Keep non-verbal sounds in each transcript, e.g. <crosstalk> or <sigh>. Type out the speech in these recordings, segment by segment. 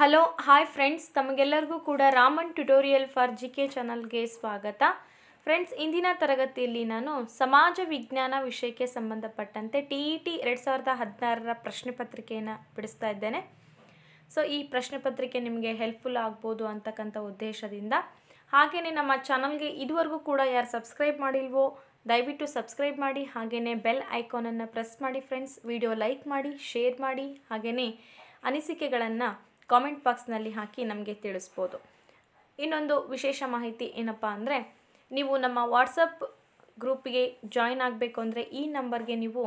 hello hi friends ತಮಗೆಲ್ಲರಿಗೂ ಕೂಡ Raman tutorial for G K ಚಾನಲ್ಗೆ ಸ್ವಾಗತ ಫ್ರೆಂಡ್ಸ್ ಇಂದಿನ ತರಗತಿಯಲ್ಲಿ ನಾನು ಸಮಾಜ ವಿಜ್ಞಾನ ವಿಷಯಕ್ಕೆ ಸಂಬಂಧಪಟ್ಟಂತೆ ಟಿ ಇ ಟಿ ಎರಡು ಸಾವಿರದ ಹದಿನಾರರ ಪ್ರಶ್ನೆ ಪತ್ರಿಕೆಯನ್ನು ಬಿಡಿಸ್ತಾ ಇದ್ದೇನೆ ಸೊ ಈ ಪ್ರಶ್ನೆ ಪತ್ರಿಕೆ ನಿಮಗೆ ಹೆಲ್ಪ್ಫುಲ್ ಆಗ್ಬೋದು ಅಂತಕ್ಕಂಥ ಉದ್ದೇಶದಿಂದ ಹಾಗೆಯೇ ನಮ್ಮ ಚಾನಲ್ಗೆ ಇದುವರೆಗೂ ಕೂಡ ಯಾರು ಸಬ್ಸ್ಕ್ರೈಬ್ ಮಾಡಿಲ್ವೋ ದಯವಿಟ್ಟು ಸಬ್ಸ್ಕ್ರೈಬ್ ಮಾಡಿ ಹಾಗೆಯೇ ಬೆಲ್ ಐಕಾನನ್ನು ಪ್ರೆಸ್ ಮಾಡಿ ಫ್ರೆಂಡ್ಸ್ ವಿಡಿಯೋ ಲೈಕ್ ಮಾಡಿ ಶೇರ್ ಮಾಡಿ ಹಾಗೆಯೇ ಅನಿಸಿಕೆಗಳನ್ನು ಕಾಮೆಂಟ್ ಬಾಕ್ಸ್ನಲ್ಲಿ ಹಾಕಿ ನಮಗೆ ತಿಳಿಸ್ಬೋದು ಇನ್ನೊಂದು ವಿಶೇಷ ಮಾಹಿತಿ ಏನಪ್ಪ ಅಂದರೆ ನೀವು ನಮ್ಮ ವಾಟ್ಸಪ್ ಗ್ರೂಪ್ಗೆ ಜಾಯಿನ್ ಆಗಬೇಕು ಅಂದರೆ ಈ ನಂಬರ್ಗೆ ನೀವು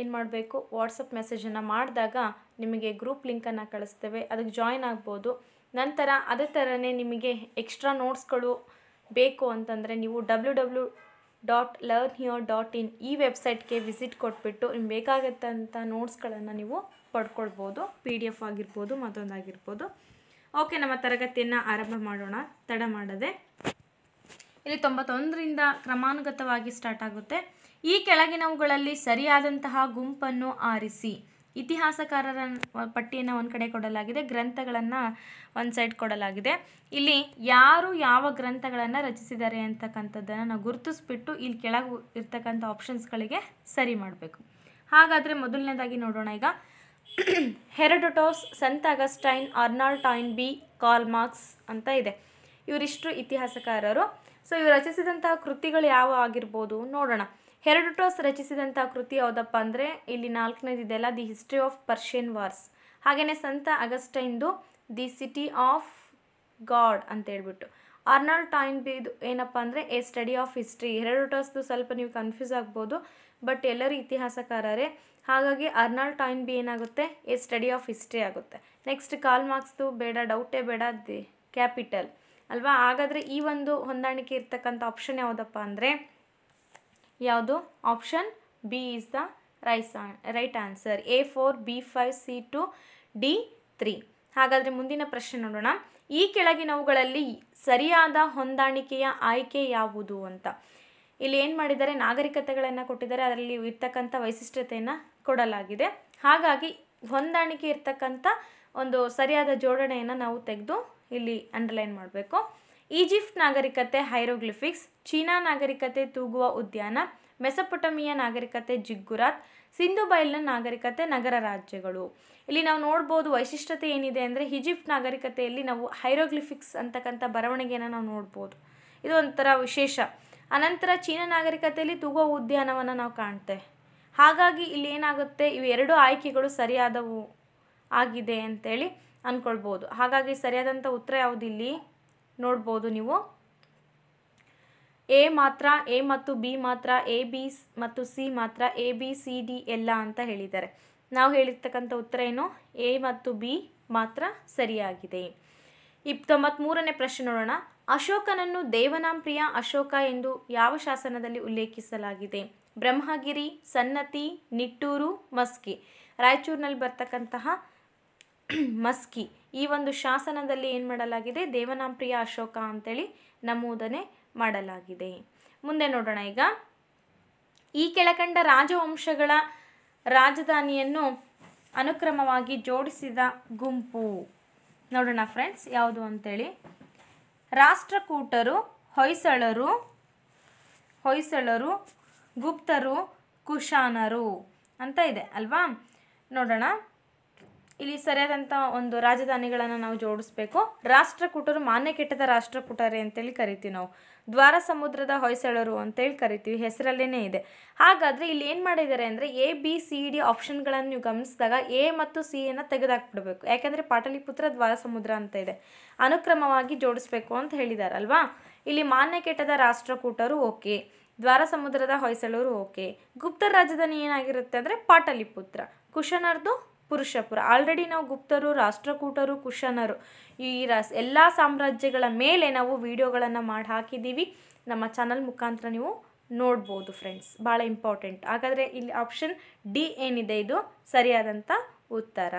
ಏನು ಮಾಡಬೇಕು ವಾಟ್ಸಪ್ ಮೆಸೇಜನ್ನು ಮಾಡಿದಾಗ ನಿಮಗೆ ಗ್ರೂಪ್ ಲಿಂಕನ್ನು ಕಳಿಸ್ತೇವೆ ಅದಕ್ಕೆ ಜಾಯಿನ್ ಆಗ್ಬೋದು ನಂತರ ಅದೇ ಥರನೇ ನಿಮಗೆ ಎಕ್ಸ್ಟ್ರಾ ನೋಟ್ಸ್ಗಳು ಬೇಕು ಅಂತಂದರೆ ನೀವು W W dot learn here dot in ಈ ವೆಬ್ಸೈಟ್ಗೆ ವಿಸಿಟ್ ಕೊಟ್ಬಿಟ್ಟು ನಿಮ್ಗೆ ಬೇಕಾಗತ್ತಂಥ ನೋಟ್ಸ್ಗಳನ್ನು ನೀವು ಪಡ್ಕೊಳ್ಬೋದು ಪಿ ಡಿ ಎಫ್ ಆಗಿರ್ಬೋದು ಮತ್ತೊಂದಾಗಿರ್ಬೋದು ಓಕೆ ನಮ್ಮ ತರಗತಿಯನ್ನು ಆರಂಭ ಮಾಡೋಣ ತಡ ಮಾಡದೆ ಇಲ್ಲಿ ತೊಂಬತ್ತೊಂದರಿಂದ ಕ್ರಮಾನುಗತವಾಗಿ ಸ್ಟಾರ್ಟ್ ಆಗುತ್ತೆ ಈ ಕೆಳಗಿನವುಗಳಲ್ಲಿ ಸರಿಯಾದಂತಹ ಗುಂಪನ್ನು ಆರಿಸಿ ಇತಿಹಾಸಕಾರರ ಪಟ್ಟಿಯನ್ನು ಒಂದು ಕಡೆ ಕೊಡಲಾಗಿದೆ ಗ್ರಂಥಗಳನ್ನು ಒಂದು ಸೈಡ್ ಕೊಡಲಾಗಿದೆ ಇಲ್ಲಿ ಯಾರು ಯಾವ ಗ್ರಂಥಗಳನ್ನು ರಚಿಸಿದ್ದಾರೆ ಅಂತಕ್ಕಂಥದ್ದನ್ನು ನಾವು ಗುರುತಿಸ್ಬಿಟ್ಟು ಇಲ್ಲಿ ಕೆಳಗೆ ಇರ್ತಕ್ಕಂಥ ಆಪ್ಷನ್ಸ್ಗಳಿಗೆ ಸರಿ ಮಾಡಬೇಕು ಹಾಗಾದರೆ ಮೊದಲನೇದಾಗಿ ನೋಡೋಣ ಈಗ ಹೆರಡೊಟೋಸ್ ಸಂತ Augustine Arnold Toynbee Karl Marx Marx ಅಂತ ಇದೆ ಇವರಿಷ್ಟು ಇತಿಹಾಸಕಾರರು ಸೊ ಇವರು ರಚಿಸಿದಂತಹ ಕೃತಿಗಳು ಯಾವ ಆಗಿರ್ಬೋದು ನೋಡೋಣ ಹೆರಡೊಟೋಸ್ ರಚಿಸಿದಂತಹ ಕೃತಿ ಯಾವುದಪ್ಪ ಅಂದರೆ ಇಲ್ಲಿ ನಾಲ್ಕನೇದಿದೆಯಲ್ಲ the history of Persian wars ಹಾಗೆಯೇ ಸಂತ ಅಗಸ್ಟೈನ್ದು ದಿ ಸಿಟಿ ಆಫ್ ಗಾಡ್ ಅಂತ ಹೇಳ್ಬಿಟ್ಟು ಅರ್ನಾಲ್ಡ್ ಟಾಯಿನ್ ಬಿದು ಏನಪ್ಪ ಅಂದರೆ ಎ ಸ್ಟಡಿ ಆಫ್ ಹಿಸ್ಟ್ರಿ ಹೆರಡೊಟೋಸ್ದು ಸ್ವಲ್ಪ ನೀವು ಕನ್ಫ್ಯೂಸ್ ಆಗ್ಬೋದು ಬಟ್ ಎಲ್ಲರೂ ಇತಿಹಾಸಕಾರರೇ ಹಾಗಾಗಿ ಟೈಮ್ ಬಿ ಏನಾಗುತ್ತೆ ಎ ಸ್ಟಡಿ ಆಫ್ ಹಿಸ್ಟ್ರಿ ಆಗುತ್ತೆ ನೆಕ್ಸ್ಟ್ ಕಾಲ್ ಮಾರ್ಕ್ಸ್ದು ಬೇಡ ಡೌಟೇ ಬೇಡ ದಿ ಕ್ಯಾಪಿಟಲ್ ಅಲ್ವಾ ಹಾಗಾದರೆ ಈ ಒಂದು ಹೊಂದಾಣಿಕೆ ಇರ್ತಕ್ಕಂಥ ಆಪ್ಷನ್ ಯಾವುದಪ್ಪ ಅಂದರೆ ಯಾವುದು option B is the rise right answer A four B five C two D three ಹಾಗಾದರೆ ಮುಂದಿನ ಪ್ರಶ್ನೆ ನೋಡೋಣ ಈ ಕೆಳಗಿನವುಗಳಲ್ಲಿ ಸರಿಯಾದ ಹೊಂದಾಣಿಕೆಯ ಆಯ್ಕೆ ಯಾವುದು ಅಂತ ಇಲ್ಲಿ ಏನು ಮಾಡಿದ್ದಾರೆ ನಾಗರಿಕತೆಗಳನ್ನು ಕೊಟ್ಟಿದ್ದಾರೆ ಅದರಲ್ಲಿ ಇರ್ತಕ್ಕಂಥ ವೈಶಿಷ್ಟ್ಯತೆಯನ್ನು ಕೊಡಲಾಗಿದೆ ಹಾಗಾಗಿ ಹೊಂದಾಣಿಕೆ ಇರ್ತಕ್ಕಂಥ ಒಂದು ಸರಿಯಾದ ಜೋಡಣೆಯನ್ನು ನಾವು ತೆಗೆದು ಇಲ್ಲಿ ಅಂಡರ್ಲೈನ್ ಮಾಡಬೇಕು ಈಜಿಪ್ಟ್ ನಾಗರಿಕತೆ ಹೈರೋಗ್ಲಿಫಿಕ್ಸ್ ಚೀನಾ ನಾಗರಿಕತೆ ತೂಗುವ ಉದ್ಯಾನ ಮೆಸಪೊಟಮಿಯ ನಾಗರಿಕತೆ ಜಿಗ್ಗುರಾತ್ ಸಿಂಧು ಬಯಲಿನ ನಾಗರಿಕತೆ ನಗರ ರಾಜ್ಯಗಳು ಇಲ್ಲಿ ನಾವು ನೋಡ್ಬೋದು ವೈಶಿಷ್ಟ್ಯತೆ ಏನಿದೆ ಅಂದರೆ ಈಜಿಪ್ಟ್ ನಾಗರಿಕತೆಯಲ್ಲಿ ನಾವು ಹೈರೋಗ್ಲಿಫಿಕ್ಸ್ ಅಂತಕ್ಕಂಥ ಬರವಣಿಗೆಯನ್ನು ನಾವು ನೋಡ್ಬೋದು ಇದು ಒಂಥರ ವಿಶೇಷ ಅನಂತರ ಚೀನ ನಾಗರಿಕತೆಯಲ್ಲಿ ತುಗೋ ಉದ್ಯಾನವನ್ನು ನಾವು ಕಾಣ್ತೇವೆ ಹಾಗಾಗಿ ಇಲ್ಲಿ ಏನಾಗುತ್ತೆ ಇವು ಎರಡು ಆಯ್ಕೆಗಳು ಸರಿಯಾದವು ಆಗಿದೆ ಅಂತೇಳಿ ಅಂದ್ಕೊಳ್ಬೋದು ಹಾಗಾಗಿ ಸರಿಯಾದಂಥ ಉತ್ತರ ಯಾವುದು ಇಲ್ಲಿ ನೋಡ್ಬೋದು ನೀವು ಎ ಮಾತ್ರ ಎ ಮತ್ತು ಬಿ ಮಾತ್ರ ಎ ಬಿ ಮತ್ತು ಸಿ ಮಾತ್ರ ಎ ಬಿ ಸಿ ಡಿ ಎಲ್ಲ ಅಂತ ಹೇಳಿದ್ದಾರೆ ನಾವು ಹೇಳಿರ್ತಕ್ಕಂಥ ಉತ್ತರ ಏನು ಎ ಮತ್ತು ಬಿ ಮಾತ್ರ ಸರಿಯಾಗಿದೆ ಇಪ್ಪತ್ತೊಂಬತ್ ಮೂರನೇ ಪ್ರಶ್ನೆ ನೋಡೋಣ ಅಶೋಕನನ್ನು ದೇವನಾಂಪ್ರಿಯ ಅಶೋಕ ಎಂದು ಯಾವ ಶಾಸನದಲ್ಲಿ ಉಲ್ಲೇಖಿಸಲಾಗಿದೆ ಬ್ರಹ್ಮಗಿರಿ ಸನ್ನತಿ ನಿಟ್ಟೂರು ಮಸ್ಕಿ ರಾಯಚೂರಿನಲ್ಲಿ ಬರ್ತಕ್ಕಂತಹ <clears throat> ಮಸ್ಕಿ ಈ ಒಂದು ಶಾಸನದಲ್ಲಿ ಏನು ಮಾಡಲಾಗಿದೆ ದೇವನಾಂಪ್ರಿಯ ಅಶೋಕ ಅಂತೇಳಿ ನಮೂದನೆ ಮಾಡಲಾಗಿದೆ ಮುಂದೆ ನೋಡೋಣ ಈಗ ಈ ಕೆಳಕಂಡ ರಾಜವಂಶಗಳ ರಾಜಧಾನಿಯನ್ನು ಅನುಕ್ರಮವಾಗಿ ಜೋಡಿಸಿದ ಗುಂಪು ನೋಡೋಣ ಫ್ರೆಂಡ್ಸ್ ಯಾವುದು ಅಂತೇಳಿ ರಾಷ್ಟ್ರಕೂಟರು ಹೊಯ್ಸಳರು ಹೊಯ್ಸಳರು ಗುಪ್ತರು ಕುಶಾನರು ಅಂತ ಇದೆ ಅಲ್ವಾ ನೋಡೋಣ ಇಲ್ಲಿ ಸರಿಯಾದಂಥ ಒಂದು ರಾಜಧಾನಿಗಳನ್ನು ನಾವು ಜೋಡಿಸ್ಬೇಕು ರಾಷ್ಟ್ರಕೂಟರು ಮಾನ್ಯ ಕೆಟ್ಟದ ರಾಷ್ಟ್ರಕೂಟರೇ ಅಂತೇಳಿ ಕರಿತೀವಿ ನಾವು ದ್ವಾರ ಸಮುದ್ರದ ಹೊಯ್ಸಳರು ಅಂತೇಳಿ ಕರಿತೀವಿ ಹೆಸರಲ್ಲೇ ಇದೆ ಹಾಗಾದರೆ ಇಲ್ಲಿ ಏನು ಮಾಡಿದ್ದಾರೆ ಅಂದರೆ ಎ ಬಿ ಸಿ ಡಿ ಆಪ್ಷನ್ಗಳನ್ನು ನೀವು ಗಮನಿಸಿದಾಗ ಎ ಮತ್ತು ಸಿ ಯನ್ನು ತೆಗೆದಾಕ್ಬಿಡಬೇಕು ಯಾಕೆಂದರೆ ಪಾಟಲಿಪುತ್ರ ದ್ವಾರ ಸಮುದ್ರ ಅಂತ ಇದೆ ಅನುಕ್ರಮವಾಗಿ ಜೋಡಿಸ್ಬೇಕು ಅಂತ ಹೇಳಿದಾರಲ್ವಾ ಇಲ್ಲಿ ಮಾನ್ಯ ಕೆಟ್ಟದ ರಾಷ್ಟ್ರಕೂಟರು ಓಕೆ ದ್ವಾರ ಸಮುದ್ರದ ಹೊಯ್ಸಳರು ಓಕೆ ಗುಪ್ತ ರಾಜಧಾನಿ ಏನಾಗಿರುತ್ತೆ ಅಂದರೆ ಪಾಟಲಿಪುತ್ರ ಕುಶನರ್ದು ಪುರುಷಪುರ ಆಲ್ರೆಡಿ ನಾವು ಗುಪ್ತರು ರಾಷ್ಟ್ರಕೂಟರು ಕುಶನರು ಈ ರಾಸ್ ಎಲ್ಲ ಸಾಮ್ರಾಜ್ಯಗಳ ಮೇಲೆ ನಾವು ವಿಡಿಯೋಗಳನ್ನು ಮಾಡಿ ಹಾಕಿದ್ದೀವಿ ನಮ್ಮ ಚಾನಲ್ ಮುಖಾಂತರ ನೀವು ನೋಡ್ಬೋದು ಫ್ರೆಂಡ್ಸ್ ಭಾಳ ಇಂಪಾರ್ಟೆಂಟ್ ಹಾಗಾದರೆ ಇಲ್ಲಿ ಆಪ್ಷನ್ ಡಿ ಏನಿದೆ ಇದು ಸರಿಯಾದಂಥ ಉತ್ತರ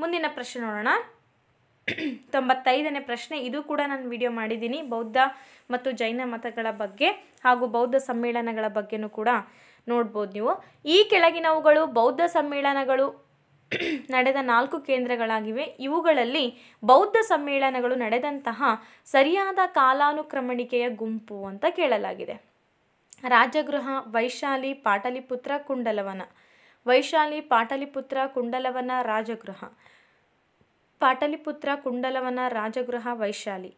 ಮುಂದಿನ ಪ್ರಶ್ನೆ ನೋಡೋಣ ತೊಂಬತ್ತೈದನೇ ಪ್ರಶ್ನೆ ಇದು ಕೂಡ ನಾನು ವಿಡಿಯೋ ಮಾಡಿದ್ದೀನಿ ಬೌದ್ಧ ಮತ್ತು ಜೈನ ಮತಗಳ ಬಗ್ಗೆ ಹಾಗೂ ಬೌದ್ಧ ಸಮ್ಮೇಳನಗಳ ಬಗ್ಗೆನೂ ಕೂಡ ನೋಡ್ಬೋದು ನೀವು ಈ ಕೆಳಗಿನವುಗಳು ಬೌದ್ಧ ಸಮ್ಮೇಳನಗಳು ನಡೆದ ನಾಲ್ಕು ಕೇಂದ್ರಗಳಾಗಿವೆ ಇವುಗಳಲ್ಲಿ ಬೌದ್ಧ ಸಮ್ಮೇಳನಗಳು ನಡೆದಂತಹ ಸರಿಯಾದ ಕಾಲಾನುಕ್ರಮಣಿಕೆಯ ಗುಂಪು ಅಂತ ಕೇಳಲಾಗಿದೆ ರಾಜಗೃಹ ವೈಶಾಲಿ ಪಾಟಲಿಪುತ್ರ ಕುಂಡಲವನ ವೈಶಾಲಿ ಪಾಟಲಿಪುತ್ರ ಕುಂಡಲವನ ರಾಜಗೃಹ ಪಾಟಲಿಪುತ್ರ ಕುಂಡಲವನ ರಾಜಗೃಹ ವೈಶಾಲಿ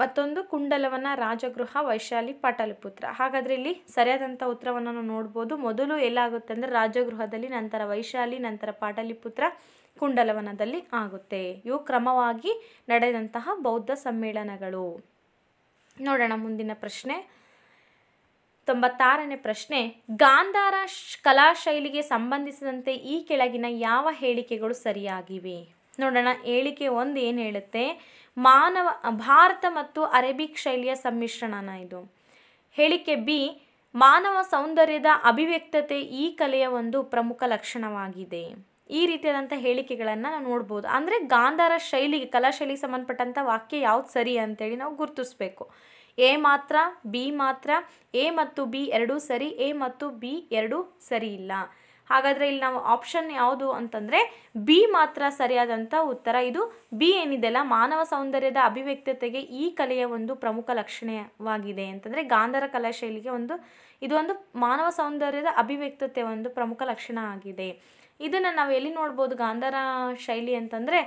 ಮತ್ತೊಂದು ಕುಂಡಲವನ ರಾಜಗೃಹ ವೈಶಾಲಿ ಪಾಟಲಿಪುತ್ರ ಹಾಗಾದರೆ ಇಲ್ಲಿ ಸರಿಯಾದಂಥ ಉತ್ತರವನ್ನು ನಾವು ನೋಡ್ಬೋದು ಮೊದಲು ಎಲ್ಲಾಗುತ್ತೆ ಅಂದರೆ ರಾಜಗೃಹದಲ್ಲಿ ನಂತರ ವೈಶಾಲಿ ನಂತರ ಪಾಟಲಿಪುತ್ರ ಕುಂಡಲವನದಲ್ಲಿ ಆಗುತ್ತೆ ಇವು ಕ್ರಮವಾಗಿ ನಡೆದಂತಹ ಬೌದ್ಧ ಸಮ್ಮೇಳನಗಳು ನೋಡೋಣ ಮುಂದಿನ ಪ್ರಶ್ನೆ ತೊಂಬತ್ತಾರನೇ ಪ್ರಶ್ನೆ ಗಾಂಧಾರ ಕಲಾಶೈಲಿಗೆ ಸಂಬಂಧಿಸಿದಂತೆ ಈ ಕೆಳಗಿನ ಯಾವ ಹೇಳಿಕೆಗಳು ಸರಿಯಾಗಿವೆ ನೋಡೋಣ ಹೇಳಿಕೆ ಒಂದು ಏನು ಹೇಳುತ್ತೆ ಮಾನವ ಭಾರತ ಮತ್ತು ಅರೇಬಿಕ್ ಶೈಲಿಯ ಸಮ್ಮಿಶ್ರಣನ ಇದು ಹೇಳಿಕೆ ಬಿ ಮಾನವ ಸೌಂದರ್ಯದ ಅಭಿವ್ಯಕ್ತತೆ ಈ ಕಲೆಯ ಒಂದು ಪ್ರಮುಖ ಲಕ್ಷಣವಾಗಿದೆ ಈ ರೀತಿಯಾದಂಥ ಹೇಳಿಕೆಗಳನ್ನು ನಾವು ನೋಡ್ಬೋದು ಅಂದರೆ ಗಾಂಧಾರ ಶೈಲಿಗೆ ಕಲಾಶೈಲಿಗೆ ಸಂಬಂಧಪಟ್ಟಂಥ ವಾಕ್ಯ ಯಾವ್ದು ಸರಿ ಅಂತೇಳಿ ನಾವು ಗುರುತಿಸ್ಬೇಕು ಎ ಮಾತ್ರ ಬಿ ಮಾತ್ರ ಎ ಮತ್ತು ಬಿ ಎರಡೂ ಸರಿ ಎ ಮತ್ತು ಬಿ ಎರಡೂ ಸರಿ ಇಲ್ಲ ಹಾಗಾದರೆ ಇಲ್ಲಿ ನಾವು ಆಪ್ಷನ್ ಯಾವುದು ಅಂತಂದರೆ ಬಿ ಮಾತ್ರ ಸರಿಯಾದಂಥ ಉತ್ತರ ಇದು ಬಿ ಏನಿದೆಲ್ಲ ಮಾನವ ಸೌಂದರ್ಯದ ಅಭಿವ್ಯಕ್ತತೆಗೆ ಈ ಕಲೆಯ ಒಂದು ಪ್ರಮುಖ ಲಕ್ಷಣವಾಗಿದೆ ಅಂತಂದರೆ ಗಾಂಧರ ಕಲಾ ಶೈಲಿಗೆ ಒಂದು ಇದು ಒಂದು ಮಾನವ ಸೌಂದರ್ಯದ ಅಭಿವ್ಯಕ್ತತೆ ಒಂದು ಪ್ರಮುಖ ಲಕ್ಷಣ ಆಗಿದೆ ಇದನ್ನು ನಾವು ಎಲ್ಲಿ ನೋಡ್ಬೋದು ಗಾಂಧಾರ ಶೈಲಿ ಅಂತಂದರೆ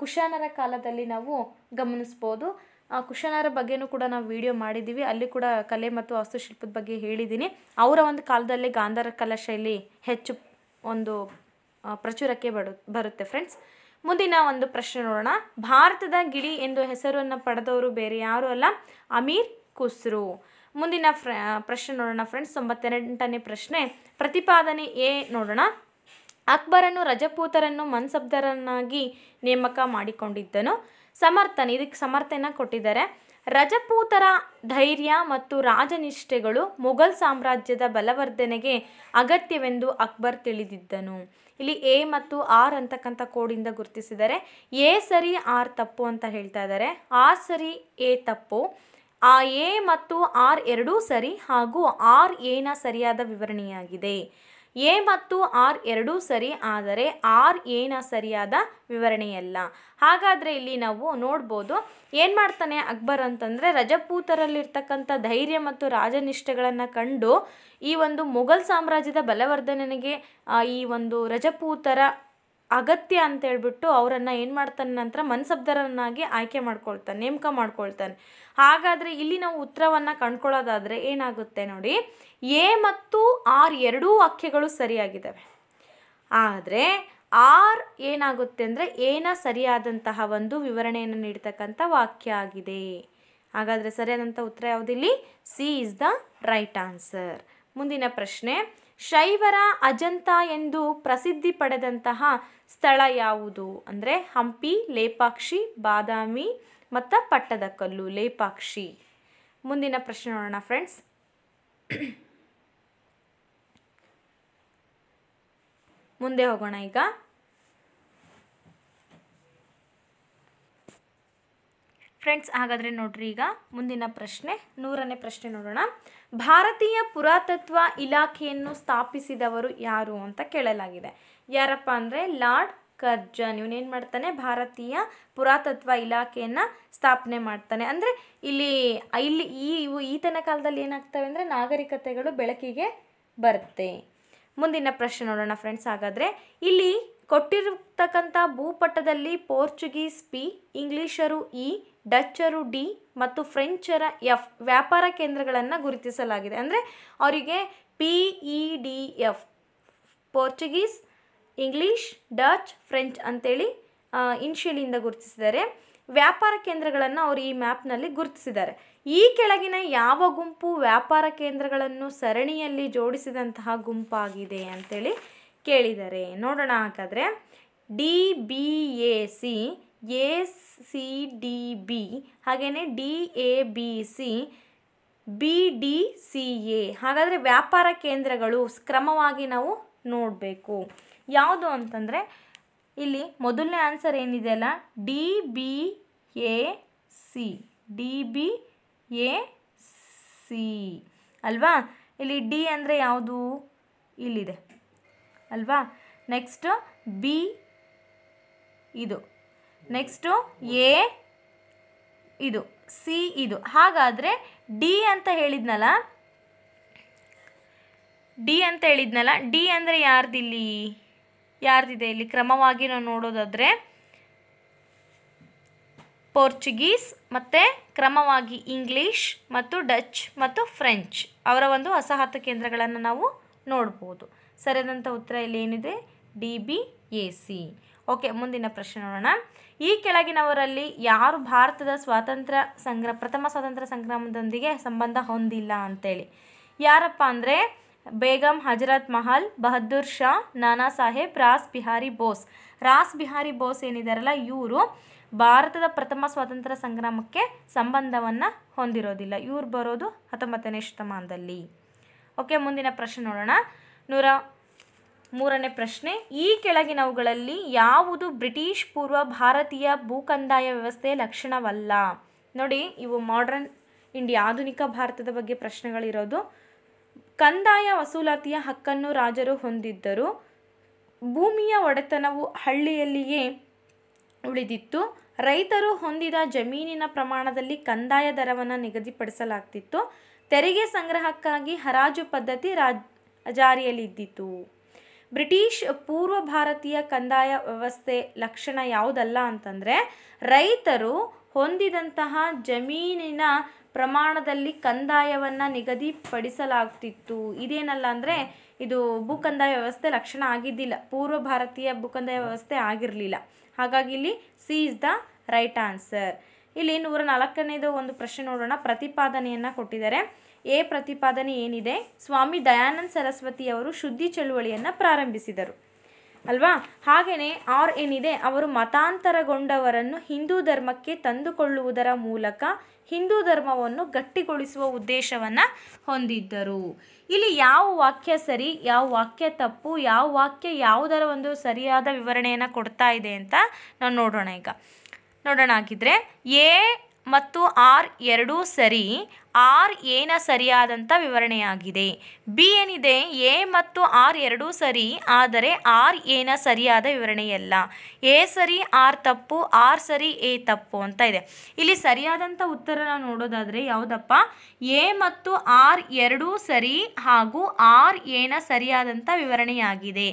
ಕುಶಾನರ ಕಾಲದಲ್ಲಿ ನಾವು ಗಮನಿಸ್ಬೋದು ಕುಶನಾರ ಬಗ್ಗೆನೂ ಕೂಡ ನಾವು ವಿಡಿಯೋ ಮಾಡಿದ್ದೀವಿ ಅಲ್ಲಿ ಕೂಡ ಕಲೆ ಮತ್ತು ವಾಸ್ತುಶಿಲ್ಪದ ಬಗ್ಗೆ ಹೇಳಿದ್ದೀನಿ ಅವರ ಒಂದು ಕಾಲದಲ್ಲಿ ಗಾಂಧಾರ ಕಲಾ ಶೈಲಿ ಹೆಚ್ಚು ಒಂದು ಪ್ರಚುರಕ್ಕೆ ಬರು ಬರುತ್ತೆ ಫ್ರೆಂಡ್ಸ್ ಮುಂದಿನ ಒಂದು ಪ್ರಶ್ನೆ ನೋಡೋಣ ಭಾರತದ ಗಿಳಿ ಎಂದು ಹೆಸರನ್ನು ಪಡೆದವರು ಬೇರೆ ಯಾರು ಅಲ್ಲ ಅಮೀರ್ ಕುಸ್ರು ಮುಂದಿನ ಪ್ರಶ್ನೆ ನೋಡೋಣ ಫ್ರೆಂಡ್ಸ್ ತೊಂಬತ್ತೆಂಟನೇ ಪ್ರಶ್ನೆ ಪ್ರತಿಪಾದನೆ ಎ ನೋಡೋಣ ಅಕ್ಬರನ್ನು ರಜಪೂತರನ್ನು ಮನ್ಸಬ್ದರನ್ನಾಗಿ ನೇಮಕ ಮಾಡಿಕೊಂಡಿದ್ದನು ಸಮರ್ಥನೆ ಇದಕ್ಕೆ ಸಮರ್ಥನ ಕೊಟ್ಟಿದ್ದಾರೆ ರಜಪೂತರ ಧೈರ್ಯ ಮತ್ತು ರಾಜನಿಷ್ಠೆಗಳು ಮೊಘಲ್ ಸಾಮ್ರಾಜ್ಯದ ಬಲವರ್ಧನೆಗೆ ಅಗತ್ಯವೆಂದು ಅಕ್ಬರ್ ತಿಳಿದಿದ್ದನು ಇಲ್ಲಿ ಎ ಮತ್ತು ಆರ್ ಅಂತಕ್ಕಂಥ ಕೋಡಿಂದ ಗುರುತಿಸಿದರೆ ಎ ಸರಿ ಆರ್ ತಪ್ಪು ಅಂತ ಹೇಳ್ತಾ ಇದ್ದಾರೆ ಆರ್ ಸರಿ ಎ ತಪ್ಪು ಆ ಎ ಮತ್ತು ಆರ್ ಎರಡೂ ಸರಿ ಹಾಗೂ ಆರ್ ಎನ ಸರಿಯಾದ ವಿವರಣೆಯಾಗಿದೆ ಎ ಮತ್ತು ಆರ್ ಎರಡೂ ಸರಿ ಆದರೆ ಆರ್ ಏನ ಸರಿಯಾದ ವಿವರಣೆಯಲ್ಲ ಹಾಗಾದರೆ ಇಲ್ಲಿ ನಾವು ನೋಡ್ಬೋದು ಏನು ಮಾಡ್ತಾನೆ ಅಕ್ಬರ್ ಅಂತಂದರೆ ರಜಪೂತರಲ್ಲಿರ್ತಕ್ಕಂಥ ಧೈರ್ಯ ಮತ್ತು ರಾಜನಿಷ್ಠೆಗಳನ್ನು ಕಂಡು ಈ ಒಂದು ಮೊಘಲ್ ಸಾಮ್ರಾಜ್ಯದ ಬಲವರ್ಧನೆಗೆ ಈ ಒಂದು ರಜಪೂತರ ಅಗತ್ಯ ಅಂತ ಹೇಳ್ಬಿಟ್ಟು ಅವರನ್ನು ಏನು ಮಾಡ್ತಾನೆ ನಂತರ ಮನ್ಸಬ್ದರನ್ನಾಗಿ ಆಯ್ಕೆ ಮಾಡ್ಕೊಳ್ತಾನೆ ನೇಮಕ ಮಾಡ್ಕೊಳ್ತಾನೆ ಹಾಗಾದರೆ ಇಲ್ಲಿ ನಾವು ಉತ್ತರವನ್ನು ಕಂಡ್ಕೊಳ್ಳೋದಾದರೆ ಏನಾಗುತ್ತೆ ನೋಡಿ ಎ ಮತ್ತು ಆರ್ ಎರಡೂ ವಾಕ್ಯಗಳು ಸರಿಯಾಗಿದ್ದಾವೆ ಆದರೆ ಆರ್ ಏನಾಗುತ್ತೆ ಅಂದರೆ ಏನ ಸರಿಯಾದಂತಹ ಒಂದು ವಿವರಣೆಯನ್ನು ನೀಡ್ತಕ್ಕಂಥ ವಾಕ್ಯ ಆಗಿದೆ ಹಾಗಾದರೆ ಸರಿಯಾದಂಥ ಉತ್ತರ ಯಾವುದಿಲ್ಲಿ C is the right answer ಮುಂದಿನ ಪ್ರಶ್ನೆ ಶೈವರ ಅಜಂತ ಎಂದು ಪ್ರಸಿದ್ಧಿ ಪಡೆದಂತಹ ಸ್ಥಳ ಯಾವುದು ಅಂದರೆ ಹಂಪಿ ಲೇಪಾಕ್ಷಿ ಬಾದಾಮಿ ಮತ್ತು ಪಟ್ಟದಕಲ್ಲು ಲೇಪಾಕ್ಷಿ ಮುಂದಿನ ಪ್ರಶ್ನೆ ನೋಡೋಣ ಫ್ರೆಂಡ್ಸ್ ಮುಂದೆ ಹೋಗೋಣ ಈಗ ಫ್ರೆಂಡ್ಸ್ ಹಾಗಾದ್ರೆ ನೋಡ್ರಿ ಈಗ ಮುಂದಿನ ಪ್ರಶ್ನೆ ನೂರನೇ ಪ್ರಶ್ನೆ ನೋಡೋಣ ಭಾರತೀಯ ಪುರಾತತ್ವ ಇಲಾಖೆಯನ್ನು ಸ್ಥಾಪಿಸಿದವರು ಯಾರು ಅಂತ ಕೇಳಲಾಗಿದೆ ಯಾರಪ್ಪ ಅಂದರೆ ಲಾರ್ಡ್ ಕರ್ಜನ್ ಇವನೇನು ಮಾಡ್ತಾನೆ ಭಾರತೀಯ ಪುರಾತತ್ವ ಇಲಾಖೆಯನ್ನು ಸ್ಥಾಪನೆ ಮಾಡ್ತಾನೆ ಅಂದರೆ ಇಲ್ಲಿ ಇಲ್ಲಿ ಈ ಇವು ಈತನ ಕಾಲದಲ್ಲಿ ಏನಾಗ್ತವೆ ಅಂದರೆ ನಾಗರಿಕತೆಗಳು ಬೆಳಕಿಗೆ ಬರುತ್ತೆ ಮುಂದಿನ ಪ್ರಶ್ನೆ ನೋಡೋಣ ಫ್ರೆಂಡ್ಸ್ ಹಾಗಾದರೆ ಇಲ್ಲಿ ಕೊಟ್ಟಿರತಕ್ಕಂಥ ಭೂಪಟದಲ್ಲಿ ಪೋರ್ಚುಗೀಸ್ ಪಿ ಇಂಗ್ಲೀಷರು ಇ ಡಚ್ಚರು ಡಿ ಮತ್ತು ಫ್ರೆಂಚರ ಎಫ್ ವ್ಯಾಪಾರ ಕೇಂದ್ರಗಳನ್ನು ಗುರುತಿಸಲಾಗಿದೆ ಅಂದರೆ ಅವರಿಗೆ P E D F Portuguese English Dutch French ಅಂತೇಳಿ ಇನ್ಶಿಯಲಿಯಿಂದ ಗುರುತಿಸಿದ್ದಾರೆ ವ್ಯಾಪಾರ ಕೇಂದ್ರಗಳನ್ನು ಅವರು ಈ ಮ್ಯಾಪ್ನಲ್ಲಿ ಗುರುತಿಸಿದ್ದಾರೆ ಈ ಕೆಳಗಿನ ಯಾವ ಗುಂಪು ವ್ಯಾಪಾರ ಕೇಂದ್ರಗಳನ್ನು ಸರಣಿಯಲ್ಲಿ ಜೋಡಿಸಿದಂತಹ ಗುಂಪಾಗಿದೆ ಅಂತೇಳಿ ಕೇಳಿದ್ದಾರೆ ನೋಡೋಣ ಹಾಗಾದರೆ D B A C A C D B ಹಾಗೆಯೇ D A B C B D C A ಹಾಗಾದರೆ ವ್ಯಾಪಾರ ಕೇಂದ್ರಗಳು ಕ್ರಮವಾಗಿ ನಾವು ನೋಡಬೇಕು ಯಾವುದು ಅಂತಂದರೆ ಇಲ್ಲಿ ಮೊದಲನೇ ಆನ್ಸರ್ ಏನಿದೆಯಲ್ಲ D B A C D B A C ಅಲ್ವಾ ಇಲ್ಲಿ ಡಿ ಅಂದರೆ ಯಾವುದು ಇಲ್ಲಿದೆ ಅಲ್ವಾ ನೆಕ್ಸ್ಟು ಬಿ ಇದು ನೆಕ್ಸ್ಟು ಎ ಇದು ಸಿ ಇದು ಹಾಗಾದರೆ ಡಿ ಅಂತ ಹೇಳಿದ್ನಲ್ಲ ಡಿ ಅಂತ ಹೇಳಿದ್ನಲ್ಲ ಡಿ ಅಂದರೆ ಯಾರ್ದಿಲ್ಲಿ ಯಾರ್ದಿದೆ ಇಲ್ಲಿ ಕ್ರಮವಾಗಿ ನಾವು ನೋಡೋದಾದರೆ ಪೋರ್ಚುಗೀಸ್ ಮತ್ತು ಕ್ರಮವಾಗಿ ಇಂಗ್ಲೀಷ್ ಮತ್ತು ಡಚ್ ಮತ್ತು ಫ್ರೆಂಚ್ ಅವರ ಒಂದು ವಸಾಹತ ಕೇಂದ್ರಗಳನ್ನು ನಾವು ನೋಡ್ಬೋದು ಸರಿಯಾದಂಥ ಉತ್ತರ ಇಲ್ಲಿ ಏನಿದೆ D B A C okay ಮುಂದಿನ ಪ್ರಶ್ನೆ ನೋಡೋಣ ಈ ಕೆಳಗಿನವರಲ್ಲಿ ಯಾರು ಭಾರತದ ಸ್ವಾತಂತ್ರ್ಯ ಸಂಗ್ರ ಪ್ರಥಮ ಸ್ವಾತಂತ್ರ್ಯ ಸಂಗ್ರಾಮದೊಂದಿಗೆ ಸಂಬಂಧ ಹೊಂದಿಲ್ಲ ಅಂತೇಳಿ ಯಾರಪ್ಪ ಅಂದರೆ ಬೇಗಂ ಹಜರತ್ ಮಹಲ್ ಬಹದ್ದೂರ್ ಶಾ ನಾನಾ ಸಾಹೇಬ್ ರಾಸ್ ಬಿಹಾರಿ ಬೋಸ್ ರಾಸ್ ಬಿಹಾರಿ ಬೋಸ್ ಏನಿದಾರಲ್ಲ ಇವರು ಭಾರತದ ಪ್ರಥಮ ಸ್ವಾತಂತ್ರ್ಯ ಸಂಗ್ರಾಮಕ್ಕೆ ಸಂಬಂಧವನ್ನು ಹೊಂದಿರೋದಿಲ್ಲ ಇವ್ರು ಬರೋದು ಹತ್ತೊಂಬತ್ತನೇ ಶತಮಾನದಲ್ಲಿ ಓಕೆ ಮುಂದಿನ ಪ್ರಶ್ನೆ ನೋಡೋಣ ನೂರ ಮೂರನೇ ಪ್ರಶ್ನೆ ಈ ಕೆಳಗಿನವುಗಳಲ್ಲಿ ಯಾವುದು ಬ್ರಿಟಿಷ್ ಪೂರ್ವ ಭಾರತೀಯ ಭೂಕಂದಾಯ ವ್ಯವಸ್ಥೆಯ ಲಕ್ಷಣವಲ್ಲ ನೋಡಿ ಇವು ಮಾಡ್ರನ್ ಇಂಡಿಯಾ ಆಧುನಿಕ ಭಾರತದ ಬಗ್ಗೆ ಪ್ರಶ್ನೆಗಳಿರೋದು ಕಂದಾಯ ವಸೂಲಾತಿಯ ಹಕ್ಕನ್ನು ರಾಜರು ಹೊಂದಿದ್ದರು ಭೂಮಿಯ ಒಡೆತನವು ಹಳ್ಳಿಯಲ್ಲಿಯೇ ಉಳಿದಿತ್ತು ರೈತರು ಹೊಂದಿದ ಜಮೀನಿನ ಪ್ರಮಾಣದಲ್ಲಿ ಕಂದಾಯ ದರವನ್ನು ನಿಗದಿಪಡಿಸಲಾಗ್ತಿತ್ತು ತೆರಿಗೆ ಸಂಗ್ರಹಕ್ಕಾಗಿ ಹರಾಜು ಪದ್ಧತಿ ರಾಜ್ ಜಾರಿಯಲ್ಲಿದ್ದಿತು ಬ್ರಿಟಿಷ್ ಪೂರ್ವ ಭಾರತೀಯ ಕಂದಾಯ ವ್ಯವಸ್ಥೆ ಲಕ್ಷಣ ಯಾವುದಲ್ಲ ಅಂತಂದರೆ ರೈತರು ಹೊಂದಿದಂತಹ ಜಮೀನಿನ ಪ್ರಮಾಣದಲ್ಲಿ ಕಂದಾಯವನ್ನು ನಿಗದಿಪಡಿಸಲಾಗ್ತಿತ್ತು ಇದೇನಲ್ಲ ಅಂದರೆ ಇದು ಭೂಕಂದಾಯ ವ್ಯವಸ್ಥೆ ಲಕ್ಷಣ ಆಗಿದ್ದಿಲ್ಲ ಪೂರ್ವ ಭಾರತೀಯ ಭೂಕಂದಾಯ ವ್ಯವಸ್ಥೆ ಆಗಿರಲಿಲ್ಲ ಹಾಗಾಗಿ ಇಲ್ಲಿ C is the right answer ಇಲ್ಲಿ ನೂರ ನಾಲ್ಕನೇದು ಒಂದು ಪ್ರಶ್ನೆ ನೋಡೋಣ ಪ್ರತಿಪಾದನೆಯನ್ನು ಕೊಟ್ಟಿದ್ದಾರೆ ಎ ಪ್ರತಿಪಾದನೆ ಏನಿದೆ ಸ್ವಾಮಿ ದಯಾನಂದ ಸರಸ್ವತಿಯವರು ಶುದ್ಧಿ ಚಳುವಳಿಯನ್ನು ಪ್ರಾರಂಭಿಸಿದರು ಅಲ್ವಾ ಹಾಗೆಯೇ ಆರ್ ಏನಿದೆ ಅವರು ಮತಾಂತರಗೊಂಡವರನ್ನು ಹಿಂದೂ ಧರ್ಮಕ್ಕೆ ತಂದುಕೊಳ್ಳುವುದರ ಮೂಲಕ ಹಿಂದೂ ಧರ್ಮವನ್ನು ಗಟ್ಟಿಗೊಳಿಸುವ ಉದ್ದೇಶವನ್ನು ಹೊಂದಿದ್ದರು ಇಲ್ಲಿ ಯಾವ ವಾಕ್ಯ ಸರಿ ಯಾವ ವಾಕ್ಯ ತಪ್ಪು ಯಾವ ವಾಕ್ಯ ಯಾವುದರ ಒಂದು ಸರಿಯಾದ ವಿವರಣೆಯನ್ನು ಕೊಡ್ತಾ ಇದೆ ಅಂತ ನಾವು ನೋಡೋಣ ಈಗ ನೋಡೋಣ ಹಾಗಿದ್ರೆ ಎ ಮತ್ತು ಆರ್ ಎರಡೂ ಸರಿ ಆರ್ ಎನ ಸರಿಯಾದಂಥ ವಿವರಣೆಯಾಗಿದೆ ಬಿ ಏನಿದೆ ಎ ಮತ್ತು ಆರ್ ಎರಡೂ ಸರಿ ಆದರೆ ಆರ್ ಎನ ಸರಿಯಾದ ವಿವರಣೆಯಲ್ಲ ಎ ಸರಿ ಆರ್ ತಪ್ಪು ಆರ್ ಸರಿ ಎ ತಪ್ಪು ಅಂತ ಇದೆ ಇಲ್ಲಿ ಸರಿಯಾದಂಥ ಉತ್ತರ ನೋಡೋದಾದರೆ ಯಾವುದಪ್ಪ ಎ ಮತ್ತು ಆರ್ ಎರಡೂ ಸರಿ ಹಾಗೂ ಆರ್ ಎನ ಸರಿಯಾದಂಥ ವಿವರಣೆಯಾಗಿದೆ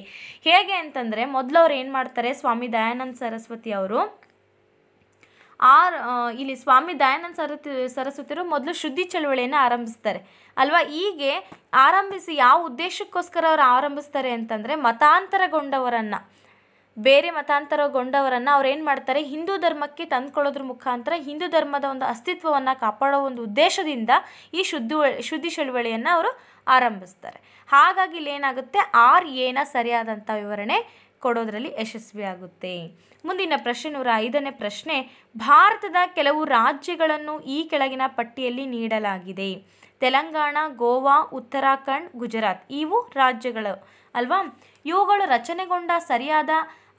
ಹೇಗೆ ಅಂತಂದರೆ ಮೊದಲು ಅವ್ರು ಏನು ಮಾಡ್ತಾರೆ ಸ್ವಾಮಿ ದಯಾನಂದ ಸರಸ್ವತಿ ಅವರು ಆರ್ ಇಲ್ಲಿ ಸ್ವಾಮಿ ದಯಾನಂದ ಸರತ್ ಸರಸ್ವತಿಯರು ಮೊದಲು ಶುದ್ಧಿ ಚಳುವಳಿಯನ್ನು ಆರಂಭಿಸ್ತಾರೆ ಅಲ್ವಾ ಹೀಗೆ ಆರಂಭಿಸಿ ಯಾವ ಉದ್ದೇಶಕ್ಕೋಸ್ಕರ ಅವರು ಆರಂಭಿಸ್ತಾರೆ ಅಂತಂದರೆ ಮತಾಂತರಗೊಂಡವರನ್ನು ಬೇರೆ ಮತಾಂತರಗೊಂಡವರನ್ನು ಅವ್ರೇನು ಮಾಡ್ತಾರೆ ಹಿಂದೂ ಧರ್ಮಕ್ಕೆ ತಂದುಕೊಳ್ಳೋದ್ರ ಮುಖಾಂತರ ಹಿಂದೂ ಧರ್ಮದ ಒಂದು ಅಸ್ತಿತ್ವವನ್ನು ಕಾಪಾಡೋ ಒಂದು ಉದ್ದೇಶದಿಂದ ಈ ಶುದ್ಧಿ ಶುದ್ಧಿ ಚಳುವಳಿಯನ್ನು ಅವರು ಆರಂಭಿಸ್ತಾರೆ ಹಾಗಾಗಿ ಇಲ್ಲಿ ಏನಾಗುತ್ತೆ ಆರ್ ಏನ ಸರಿಯಾದಂಥ ವಿವರಣೆ ಕೊಡೋದರಲ್ಲಿ ಯಶಸ್ವಿಯಾಗುತ್ತೆ ಮುಂದಿನ ಪ್ರಶ್ನೆ ನೂರ ಐದನೇ ಪ್ರಶ್ನೆ ಭಾರತದ ಕೆಲವು ರಾಜ್ಯಗಳನ್ನು ಈ ಕೆಳಗಿನ ಪಟ್ಟಿಯಲ್ಲಿ ನೀಡಲಾಗಿದೆ ತೆಲಂಗಾಣ ಗೋವಾ ಉತ್ತರಾಖಂಡ್ ಗುಜರಾತ್ ಇವು ರಾಜ್ಯಗಳು ಅಲ್ವಾ ಇವುಗಳು ರಚನೆಗೊಂಡ ಸರಿಯಾದ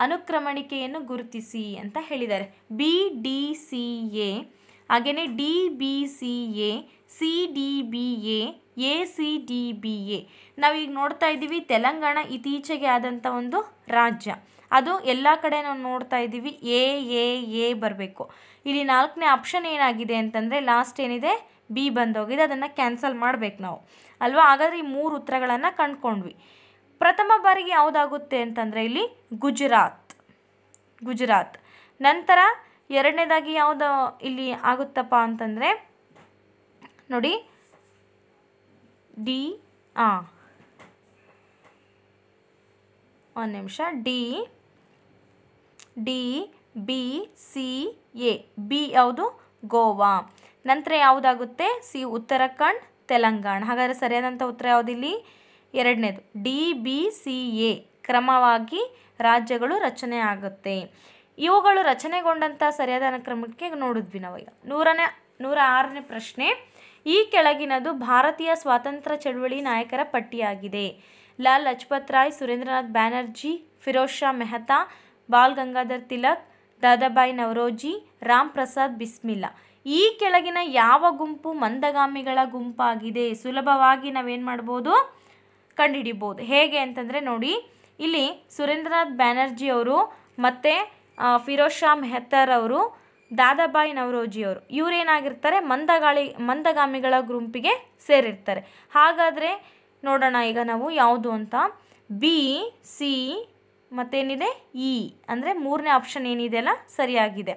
ಅನುಕ್ರಮಣಿಕೆಯನ್ನು ಗುರುತಿಸಿ ಅಂತ ಹೇಳಿದ್ದಾರೆ ಬಿ ಡಿ ಸಿ ಎ ಹಾಗೆಯೇ D B C A C D B A A C D B A ನಾವೀಗ ನೋಡ್ತಾ ಇದ್ದೀವಿ ತೆಲಂಗಾಣ ಇತ್ತೀಚೆಗೆ ಆದಂಥ ಒಂದು ರಾಜ್ಯ ಅದು ಎಲ್ಲ ಕಡೆ ನಾವು ನೋಡ್ತಾ ಇದ್ದೀವಿ ಎ ಎ ಎ ಬರಬೇಕು ಇಲ್ಲಿ ನಾಲ್ಕನೇ ಆಪ್ಷನ್ ಏನಾಗಿದೆ ಅಂತಂದರೆ ಲಾಸ್ಟ್ ಏನಿದೆ ಬಿ ಬಂದೋಗಿದೆ ಅದನ್ನು ಕ್ಯಾನ್ಸಲ್ ಮಾಡಬೇಕು ನಾವು ಅಲ್ವಾ ಹಾಗಾದರೆ ಈ ಮೂರು ಉತ್ತರಗಳನ್ನು ಕಂಡ್ಕೊಂಡ್ವಿ ಪ್ರಥಮ ಬಾರಿಗೆ ಯಾವುದಾಗುತ್ತೆ ಅಂತಂದರೆ ಇಲ್ಲಿ ಗುಜರಾತ್ ಗುಜರಾತ್ ನಂತರ ಎರಡನೇದಾಗಿ ಯಾವುದು ಇಲ್ಲಿ ಆಗುತ್ತಪ್ಪ ಅಂತಂದರೆ ನೋಡಿ ಡಿ ಆ ಒಂದು ನಿಮಿಷ D D B C A B ಯಾವುದು ಗೋವಾ ನಂತರ ಯಾವುದಾಗುತ್ತೆ ಸಿ ಉತ್ತರಾಖಂಡ್ ತೆಲಂಗಾಣ ಹಾಗಾದರೆ ಸರಿಯಾದಂಥ ಉತ್ತರ ಯಾವುದಿಲ್ಲಿ ಎರಡನೇದು ಡಿ ಬಿ ಸಿ ಎ ಕ್ರಮವಾಗಿ ರಾಜ್ಯಗಳು ರಚನೆ ಆಗುತ್ತೆ ಇವುಗಳು ರಚನೆಗೊಂಡಂಥ ಸರಿಯಾದ ಅನುಕ್ರಮಕ್ಕೆ ನೋಡಿದ್ವಿ ನಾವು ಈಗ ನೂರನೇ ನೂರ ಆರನೇ ಪ್ರಶ್ನೆ ಈ ಕೆಳಗಿನದು ಭಾರತೀಯ ಸ್ವಾತಂತ್ರ್ಯ ಚಳುವಳಿ ನಾಯಕರ ಪಟ್ಟಿಯಾಗಿದೆ ಲಾಲ್ ಲಜಪತ್ ರಾಯ್ ಸುರೇಂದ್ರನಾಥ್ ಬ್ಯಾನರ್ಜಿ ಫಿರೋಜ್ ಶಾ ಮೆಹ್ತಾ ಬಾಲ್ ಗಂಗಾಧರ್ ತಿಲಕ್ ದಾದಾಬಾಯಿ ನವರೋಜಿ ರಾಮ್ ಪ್ರಸಾದ್ ಬಿಸ್ಮಿಲ್ಲಾ ಈ ಕೆಳಗಿನ ಯಾವ ಗುಂಪು ಮಂದಗಾಮಿಗಳ ಗುಂಪಾಗಿದೆ ಸುಲಭವಾಗಿ ನಾವೇನು ಮಾಡ್ಬೋದು ಕಂಡುಹಿಡಿಬೋದು ಹೇಗೆ ಅಂತಂದರೆ ನೋಡಿ ಇಲ್ಲಿ ಸುರೇಂದ್ರನಾಥ್ ಬ್ಯಾನರ್ಜಿ ಅವರು ಮತ್ತು ಫಿರೋಜ್ ಶಾ ಮೆಹ್ತಾರ್ ಅವರು ದಾದಾಬಾಯಿ ನವರೋಜಿಯವರು ಇವರೇನಾಗಿರ್ತಾರೆ ಮಂದಗಾಳಿ ಮಂದಗಾಮಿಗಳ ಗುಂಪಿಗೆ ಸೇರಿರ್ತಾರೆ ಹಾಗಾದರೆ ನೋಡೋಣ ಈಗ ನಾವು ಯಾವುದು ಅಂತ ಬಿ ಸಿ ಮತ್ತೇನಿದೆ ಇ ಅಂದರೆ ಮೂರನೇ ಆಪ್ಷನ್ ಏನಿದೆ ಅಲ್ಲ ಸರಿಯಾಗಿದೆ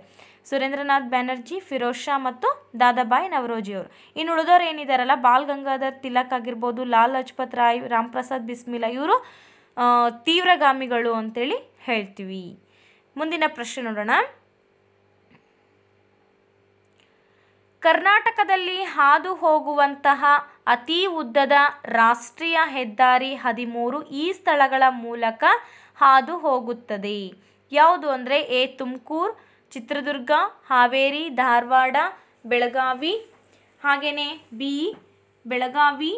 ಸುರೇಂದ್ರನಾಥ್ ಬ್ಯಾನರ್ಜಿ ಫಿರೋಜ್ ಶಾ ಮತ್ತು ದಾದಾಬಾಯಿ ನವರೋಜಿಯವರು ಇನ್ನು ಉಳಿದವರು ಏನಿದ್ದಾರಲ್ಲ ಬಾಲ್ ಗಂಗಾಧರ್ ತಿಲಕ್ ಆಗಿರ್ಬೋದು ಲಾಲ್ ಲಜಪತ್ ರಾಯ್ ರಾಮ್ ಪ್ರಸಾದ್ ಬಿಸ್ಮಿಲಾ ಇವರು ತೀವ್ರಗಾಮಿಗಳು ಅಂತೇಳಿ ಹೇಳ್ತೀವಿ ಮುಂದಿನ ಪ್ರಶ್ನೆ ನೋಡೋಣ ಕರ್ನಾಟಕದಲ್ಲಿ ಹಾದು ಹೋಗುವಂತಹ ಅತಿ ಉದ್ದದ ರಾಷ್ಟ್ರೀಯ ಹೆದ್ದಾರಿ ಹದಿಮೂರು ಈ ಸ್ಥಳಗಳ ಮೂಲಕ ಹಾದು ಹೋಗುತ್ತದೆ ಯಾವುದು ಅಂದರೆ ಎ ತುಮಕೂರು ಚಿತ್ರದುರ್ಗ ಹಾವೇರಿ ಧಾರವಾಡ ಬೆಳಗಾವಿ ಹಾಗೆಯೇ ಬಿ ಬೆಳಗಾವಿ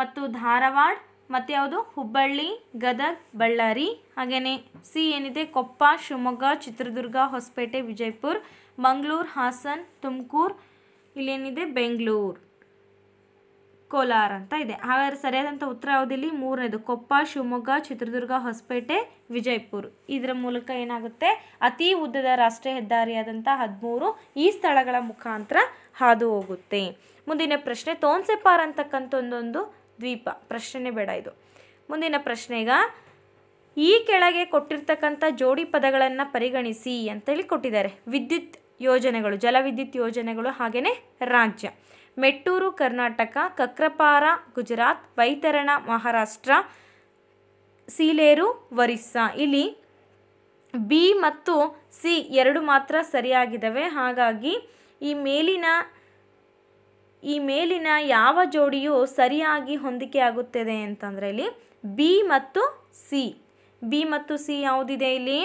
ಮತ್ತು ಧಾರವಾಡ ಮತ್ತು ಯಾವುದು ಹುಬ್ಬಳ್ಳಿ ಗದಗ್ ಬಳ್ಳಾರಿ ಹಾಗೆಯೇ ಸಿ ಏನಿದೆ ಕೊಪ್ಪ ಶಿವಮೊಗ್ಗ ಚಿತ್ರದುರ್ಗ ಹೊಸಪೇಟೆ ವಿಜಯಪುರ ಮಂಗಳೂರು ಹಾಸನ್ ತುಮಕೂರು ಇಲ್ಲೇನಿದೆ ಬೆಂಗಳೂರು ಕೋಲಾರ ಅಂತ ಇದೆ ಹಾಗಾದರೆ ಸರಿಯಾದಂಥ ಉತ್ತರ ಯಾವುದಿಲ್ಲಿ ಮೂರನೇದು ಕೊಪ್ಪ ಶಿವಮೊಗ್ಗ ಚಿತ್ರದುರ್ಗ ಹೊಸಪೇಟೆ ವಿಜಯಪುರ ಇದರ ಮೂಲಕ ಏನಾಗುತ್ತೆ ಅತಿ ಉದ್ದದ ರಾಷ್ಟ್ರೀಯ ಹೆದ್ದಾರಿಯಾದಂಥ ಹದಿಮೂರು ಈ ಸ್ಥಳಗಳ ಮುಖಾಂತರ ಹಾದು ಹೋಗುತ್ತೆ ಮುಂದಿನ ಪ್ರಶ್ನೆ ತೋನ್ಸೆಪಾರ್ ಅಂತಕ್ಕಂಥ ಒಂದೊಂದು ದ್ವೀಪ ಪ್ರಶ್ನೆ ಬೇಡ ಇದು ಮುಂದಿನ ಪ್ರಶ್ನೆಗ ಈ ಕೆಳಗೆ ಕೊಟ್ಟಿರ್ತಕ್ಕಂಥ ಜೋಡಿ ಪದಗಳನ್ನು ಪರಿಗಣಿಸಿ ಅಂತೇಳಿ ಕೊಟ್ಟಿದ್ದಾರೆ ವಿದ್ಯುತ್ ಯೋಜನೆಗಳು ಜಲವಿದ್ಯುತ್ ಯೋಜನೆಗಳು ಹಾಗೆಯೇ ರಾಜ್ಯ ಮೆಟ್ಟೂರು ಕರ್ನಾಟಕ ಕಕ್ರಪಾರ ಗುಜರಾತ್ ವೈತರಣ ಮಹಾರಾಷ್ಟ್ರ ಸೀಲೇರು ಒರಿಸ್ಸಾ ಇಲ್ಲಿ ಬಿ ಮತ್ತು ಸಿ ಎರಡು ಮಾತ್ರ ಸರಿಯಾಗಿದ್ದಾವೆ ಹಾಗಾಗಿ ಈ ಮೇಲಿನ ಈ ಮೇಲಿನ ಯಾವ ಜೋಡಿಯು ಸರಿಯಾಗಿ ಹೊಂದಿಕೆಯಾಗುತ್ತದೆ ಅಂತಂದರೆ ಇಲ್ಲಿ ಬಿ ಮತ್ತು ಸಿ ಬಿ ಮತ್ತು ಸಿ ಯಾವುದಿದೆ ಇಲ್ಲಿ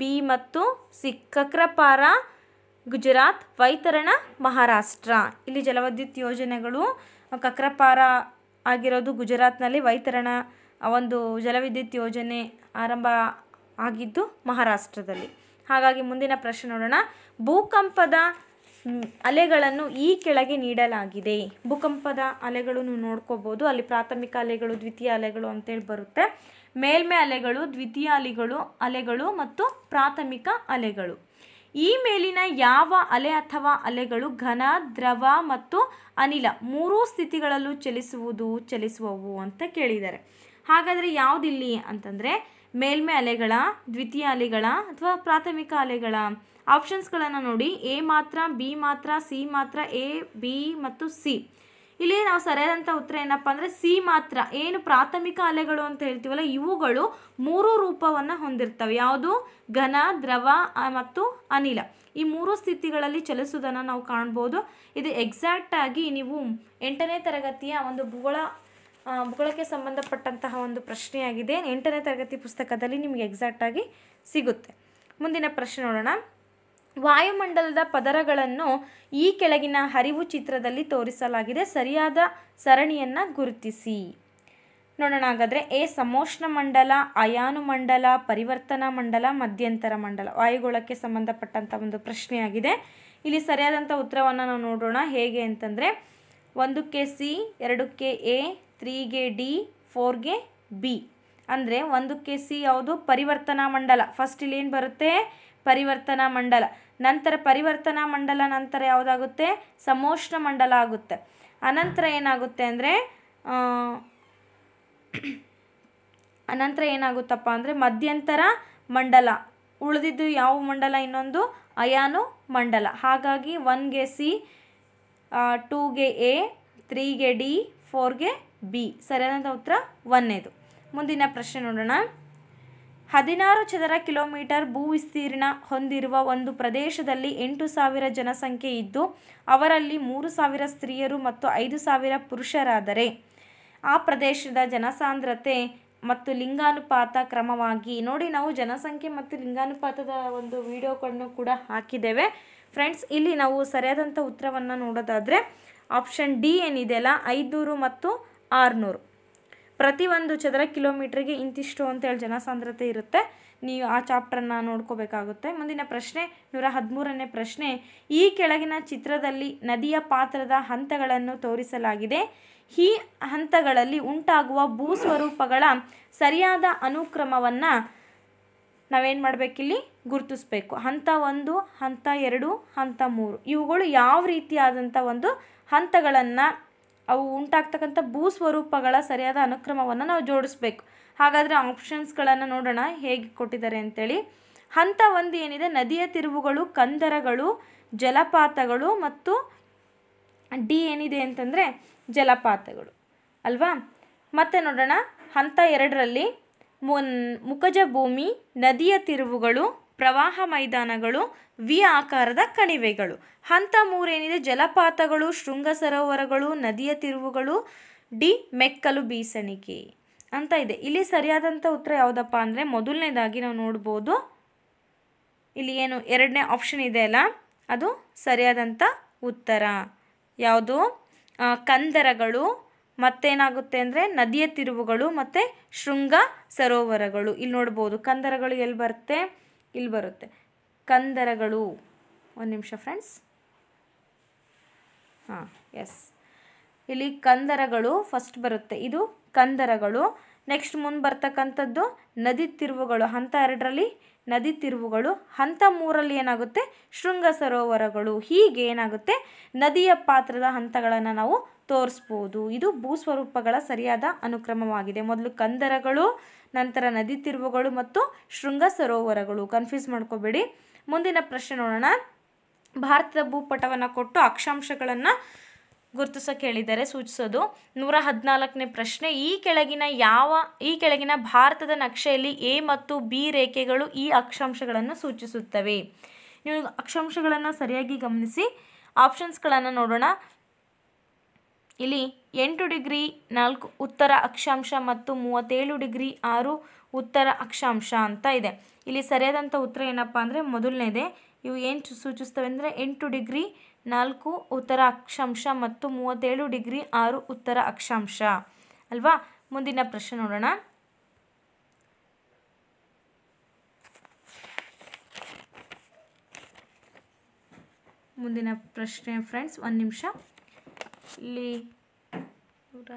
ಬಿ ಮತ್ತು ಸಿ ಕಕ್ರಪಾರ ಗುಜರಾತ್ ವೈತರಣ ಮಹಾರಾಷ್ಟ್ರ ಇಲ್ಲಿ ಜಲವಿದ್ಯುತ್ ಯೋಜನೆಗಳು ಕಕ್ರಪಾರ ಆಗಿರೋದು ಗುಜರಾತ್ನಲ್ಲಿ ವೈತರಣ ಒಂದು ಜಲವಿದ್ಯುತ್ ಯೋಜನೆ ಆರಂಭ ಆಗಿದ್ದು ಮಹಾರಾಷ್ಟ್ರದಲ್ಲಿ ಹಾಗಾಗಿ ಮುಂದಿನ ಪ್ರಶ್ನೆ ನೋಡೋಣ ಭೂಕಂಪದ ಅಲೆಗಳನ್ನು ಈ ಕೆಳಗೆ ನೀಡಲಾಗಿದೆ ಭೂಕಂಪದ ಅಲೆಗಳನ್ನು ನೋಡ್ಕೋಬೋದು ಅಲ್ಲಿ ಪ್ರಾಥಮಿಕ ಅಲೆಗಳು ದ್ವಿತೀಯ ಅಲೆಗಳು ಅಂತೇಳಿ ಬರುತ್ತೆ ಮೇಲ್ಮೆ ಅಲೆಗಳು ದ್ವಿತೀಯ ಅಲೆಗಳು ಅಲೆಗಳು ಮತ್ತು ಪ್ರಾಥಮಿಕ ಅಲೆಗಳು ಈ ಮೇಲಿನ ಯಾವ ಅಲೆ ಅಥವಾ ಅಲೆಗಳು ಘನ ದ್ರವ ಮತ್ತು ಅನಿಲ ಮೂರೂ ಸ್ಥಿತಿಗಳಲ್ಲೂ ಚಲಿಸುವುದು ಚಲಿಸುವವು ಅಂತ ಕೇಳಿದ್ದಾರೆ ಹಾಗಾದರೆ ಯಾವುದಿಲ್ಲಿ ಅಂತಂದರೆ ಮೇಲ್ಮೆ ಅಲೆಗಳ ದ್ವಿತೀಯ ಅಲೆಗಳ ಅಥವಾ ಪ್ರಾಥಮಿಕ ಅಲೆಗಳ ಆಪ್ಷನ್ಸ್ಗಳನ್ನು ನೋಡಿ ಎ ಮಾತ್ರ ಬಿ ಮಾತ್ರ ಸಿ ಮಾತ್ರ ಎ ಬಿ ಮತ್ತು ಸಿ ಇಲ್ಲಿ ನಾವು ಸರಿಯಾದಂಥ ಉತ್ತರ ಏನಪ್ಪ ಅಂದರೆ ಸಿ ಮಾತ್ರ ಏನು ಪ್ರಾಥಮಿಕ ಅಲೆಗಳು ಅಂತ ಹೇಳ್ತೀವಲ್ಲ ಇವುಗಳು ಮೂರು ರೂಪವನ್ನು ಹೊಂದಿರ್ತವೆ ಯಾವುದು ಘನ ದ್ರವ ಮತ್ತು ಅನಿಲ ಈ ಮೂರು ಸ್ಥಿತಿಗಳಲ್ಲಿ ಚಲಿಸುವುದನ್ನು ನಾವು ಕಾಣ್ಬೋದು ಇದು ಎಕ್ಸಾಕ್ಟಾಗಿ ನೀವು ಎಂಟನೇ ತರಗತಿಯ ಒಂದು ಭೂಗೋಳ ಭೂಗೋಳಕ್ಕೆ ಸಂಬಂಧಪಟ್ಟಂತಹ ಒಂದು ಪ್ರಶ್ನೆಯಾಗಿದೆ ಎಂಟನೇ ತರಗತಿ ಪುಸ್ತಕದಲ್ಲಿ ನಿಮಗೆ ಎಕ್ಸಾಕ್ಟಾಗಿ ಸಿಗುತ್ತೆ ಮುಂದಿನ ಪ್ರಶ್ನೆ ನೋಡೋಣ ವಾಯುಮಂಡಲದ ಪದರಗಳನ್ನು ಈ ಕೆಳಗಿನ ಹರಿವು ಚಿತ್ರದಲ್ಲಿ ತೋರಿಸಲಾಗಿದೆ ಸರಿಯಾದ ಸರಣಿಯನ್ನು ಗುರುತಿಸಿ ನೋಡೋಣ ಹಾಗಾದರೆ ಎ ಸಮೋಷ್ಣ ಮಂಡಲ ಅಯಾನು ಮಂಡಲ ಪರಿವರ್ತನಾ ಮಂಡಲ ಮಧ್ಯಂತರ ಮಂಡಲ ವಾಯುಗೋಳಕ್ಕೆ ಸಂಬಂಧಪಟ್ಟಂಥ ಒಂದು ಪ್ರಶ್ನೆಯಾಗಿದೆ ಇಲ್ಲಿ ಸರಿಯಾದಂಥ ಉತ್ತರವನ್ನು ನಾವು ನೋಡೋಣ ಹೇಗೆ ಅಂತಂದರೆ ಒಂದಕ್ಕೆ ಸಿ ಎರಡಕ್ಕೆ ಎ ತ್ರೀಗೆ ಡಿ ಫೋರ್ಗೆ ಬಿ ಅಂದರೆ ಒಂದಕ್ಕೆ ಸಿ ಯಾವುದು ಪರಿವರ್ತನಾ ಮಂಡಲ ಫಸ್ಟ್ ಏನು ಬರುತ್ತೆ ಪರಿವರ್ತನಾ ಮಂಡಲ ನಂತರ ಪರಿವರ್ತನಾ ಮಂಡಲ ನಂತರ ಯಾವುದಾಗುತ್ತೆ ಸಮೋಷ್ಣ ಮಂಡಲ ಆಗುತ್ತೆ ಅನಂತರ ಏನಾಗುತ್ತೆ ಅಂದರೆ ಅನಂತರ ಏನಾಗುತ್ತಪ್ಪ ಅಂದರೆ ಮಧ್ಯಂತರ ಮಂಡಲ ಉಳಿದಿದ್ದು ಯಾವ ಮಂಡಲ ಇನ್ನೊಂದು ಅಯಾನು ಮಂಡಲ ಹಾಗಾಗಿ ಒನ್ಗೆ ಸಿ ಟೂಗೆ ಎ ತ್ರೀಗೆ ಡಿ ಫೋರ್ಗೆ ಬಿ ಸರಿಯಾದ ಉತ್ತರ ಒನ್ನೇದು ಮುಂದಿನ ಪ್ರಶ್ನೆ ನೋಡೋಣ ಹದಿನಾರು ಚದರ ಕಿಲೋಮೀಟರ್ ಭೂ ವಿಸ್ತೀರ್ಣ ಹೊಂದಿರುವ ಒಂದು ಪ್ರದೇಶದಲ್ಲಿ ಎಂಟು ಸಾವಿರ ಜನಸಂಖ್ಯೆ ಇದ್ದು ಅವರಲ್ಲಿ ಮೂರು ಸಾವಿರ ಸ್ತ್ರೀಯರು ಮತ್ತು ಐದು ಸಾವಿರ ಪುರುಷರಾದರೆ ಆ ಪ್ರದೇಶದ ಜನಸಾಂದ್ರತೆ ಮತ್ತು ಲಿಂಗಾನುಪಾತ ಕ್ರಮವಾಗಿ ನೋಡಿ ನಾವು ಜನಸಂಖ್ಯೆ ಮತ್ತು ಲಿಂಗಾನುಪಾತದ ಒಂದು ವಿಡಿಯೋಗಳನ್ನು ಕೂಡ ಹಾಕಿದ್ದೇವೆ ಫ್ರೆಂಡ್ಸ್ ಇಲ್ಲಿ ನಾವು ಸರಿಯಾದಂಥ ಉತ್ತರವನ್ನು ನೋಡೋದಾದರೆ ಆಪ್ಷನ್ ಡಿ ಏನಿದೆಯಲ್ಲ ಐದುನೂರು ಮತ್ತು ಆರುನೂರು ಪ್ರತಿ ಒಂದು ಚದರ ಕಿಲೋಮೀಟ್ರಿಗೆ ಇಂತಿಷ್ಟು ಅಂತೇಳಿ ಜನಸಾಂದ್ರತೆ ಇರುತ್ತೆ ನೀವು ಆ ಚಾಪ್ಟ್ರನ್ನ ನೋಡ್ಕೋಬೇಕಾಗುತ್ತೆ ಮುಂದಿನ ಪ್ರಶ್ನೆ ನೂರ ಹದಿಮೂರನೇ ಪ್ರಶ್ನೆ ಈ ಕೆಳಗಿನ ಚಿತ್ರದಲ್ಲಿ ನದಿಯ ಪಾತ್ರದ ಹಂತಗಳನ್ನು ತೋರಿಸಲಾಗಿದೆ ಈ ಹಂತಗಳಲ್ಲಿ ಉಂಟಾಗುವ ಭೂಸ್ವರೂಪಗಳ ಸರಿಯಾದ ಅನುಕ್ರಮವನ್ನು ನಾವೇನು ಮಾಡಬೇಕಿಲ್ಲಿ ಗುರುತಿಸ್ಬೇಕು ಹಂತ ಒಂದು ಹಂತ ಎರಡು ಹಂತ ಮೂರು ಇವುಗಳು ಯಾವ ರೀತಿಯಾದಂಥ ಒಂದು ಹಂತಗಳನ್ನು ಅವು ಉಂಟಾಗ್ತಕ್ಕಂಥ ಸ್ವರೂಪಗಳ ಸರಿಯಾದ ಅನುಕ್ರಮವನ್ನು ನಾವು ಜೋಡಿಸ್ಬೇಕು ಹಾಗಾದರೆ ಆಪ್ಷನ್ಸ್ಗಳನ್ನು ನೋಡೋಣ ಹೇಗೆ ಕೊಟ್ಟಿದ್ದಾರೆ ಅಂತೇಳಿ ಹಂತ ಒಂದು ಏನಿದೆ ನದಿಯ ತಿರುವುಗಳು ಕಂದರಗಳು ಜಲಪಾತಗಳು ಮತ್ತು ಡಿ ಏನಿದೆ ಅಂತಂದರೆ ಜಲಪಾತಗಳು ಅಲ್ವಾ ಮತ್ತೆ ನೋಡೋಣ ಹಂತ ಎರಡರಲ್ಲಿ ಮುಖಜ ಭೂಮಿ ನದಿಯ ತಿರುವುಗಳು ಪ್ರವಾಹ ಮೈದಾನಗಳು ವಿ ಆಕಾರದ ಕಣಿವೆಗಳು ಹಂತ ಮೂರೇನಿದೆ ಜಲಪಾತಗಳು ಶೃಂಗ ಸರೋವರಗಳು ನದಿಯ ತಿರುವುಗಳು ಡಿ ಮೆಕ್ಕಲು ಬೀಸಣಿಗೆ ಅಂತ ಇದೆ ಇಲ್ಲಿ ಸರಿಯಾದಂಥ ಉತ್ತರ ಯಾವುದಪ್ಪ ಅಂದರೆ ಮೊದಲನೇದಾಗಿ ನಾವು ನೋಡ್ಬೋದು ಇಲ್ಲಿ ಏನು ಎರಡನೇ ಆಪ್ಷನ್ ಇದೆ ಅಲ್ಲ ಅದು ಸರಿಯಾದಂಥ ಉತ್ತರ ಯಾವುದು ಕಂದರಗಳು ಮತ್ತೇನಾಗುತ್ತೆ ಅಂದರೆ ನದಿಯ ತಿರುವುಗಳು ಮತ್ತು ಶೃಂಗ ಸರೋವರಗಳು ಇಲ್ಲಿ ನೋಡ್ಬೋದು ಕಂದರಗಳು ಎಲ್ಲಿ ಬರುತ್ತೆ ಇಲ್ಲಿ ಬರುತ್ತೆ ಕಂದರಗಳು ಒಂದು ನಿಮಿಷ ಫ್ರೆಂಡ್ಸ್ ಹಾಂ ಎಸ್ ಇಲ್ಲಿ ಕಂದರಗಳು ಫಸ್ಟ್ ಬರುತ್ತೆ ಇದು ಕಂದರಗಳು ನೆಕ್ಸ್ಟ್ ಮುಂದೆ ಬರ್ತಕ್ಕಂಥದ್ದು ನದಿ ತಿರುವುಗಳು ಹಂತ ಎರಡರಲ್ಲಿ ನದಿ ತಿರುವುಗಳು ಹಂತ ಮೂರಲ್ಲಿ ಏನಾಗುತ್ತೆ ಶೃಂಗ ಸರೋವರಗಳು ಹೀಗೆ ಏನಾಗುತ್ತೆ ನದಿಯ ಪಾತ್ರದ ಹಂತಗಳನ್ನು ನಾವು ತೋರಿಸ್ಬೋದು ಇದು ಭೂಸ್ವರೂಪಗಳ ಸರಿಯಾದ ಅನುಕ್ರಮವಾಗಿದೆ ಮೊದಲು ಕಂದರಗಳು ನಂತರ ನದಿ ತಿರುವುಗಳು ಮತ್ತು ಶೃಂಗ ಸರೋವರಗಳು ಕನ್ಫ್ಯೂಸ್ ಮಾಡ್ಕೋಬೇಡಿ ಮುಂದಿನ ಪ್ರಶ್ನೆ ನೋಡೋಣ ಭಾರತದ ಭೂಪಟವನ್ನು ಕೊಟ್ಟು ಅಕ್ಷಾಂಶಗಳನ್ನು ಗುರುತಿಸೋಕೆ ಹೇಳಿದ್ದಾರೆ ಸೂಚಿಸೋದು ನೂರ ಹದಿನಾಲ್ಕನೇ ಪ್ರಶ್ನೆ ಈ ಕೆಳಗಿನ ಯಾವ ಈ ಕೆಳಗಿನ ಭಾರತದ ನಕ್ಷೆಯಲ್ಲಿ ಎ ಮತ್ತು ಬಿ ರೇಖೆಗಳು ಈ ಅಕ್ಷಾಂಶಗಳನ್ನು ಸೂಚಿಸುತ್ತವೆ ನೀವು ಅಕ್ಷಾಂಶಗಳನ್ನು ಸರಿಯಾಗಿ ಗಮನಿಸಿ ಆಪ್ಷನ್ಸ್ಗಳನ್ನು ನೋಡೋಣ ಇಲ್ಲಿ ಎಂಟು ಡಿಗ್ರಿ ನಾಲ್ಕು ಉತ್ತರ ಅಕ್ಷಾಂಶ ಮತ್ತು ಮೂವತ್ತೇಳು ಡಿಗ್ರಿ ಆರು ಉತ್ತರ ಅಕ್ಷಾಂಶ ಅಂತ ಇದೆ ಇಲ್ಲಿ ಸರಿಯಾದಂಥ ಉತ್ತರ ಏನಪ್ಪ ಅಂದರೆ ಮೊದಲನೇದೆ ಇವು ಏನು ಸೂಚಿಸ್ತವೆ ಅಂದರೆ ಎಂಟು ಡಿಗ್ರಿ ನಾಲ್ಕು ಉತ್ತರ ಅಕ್ಷಾಂಶ ಮತ್ತು ಮೂವತ್ತೇಳು ಡಿಗ್ರಿ ಆರು ಉತ್ತರ ಅಕ್ಷಾಂಶ ಅಲ್ವಾ ಮುಂದಿನ ಪ್ರಶ್ನೆ ನೋಡೋಣ ಮುಂದಿನ ಪ್ರಶ್ನೆ ಫ್ರೆಂಡ್ಸ್ ಒಂದು ನಿಮಿಷ ಇಲ್ಲಿ ನೂರ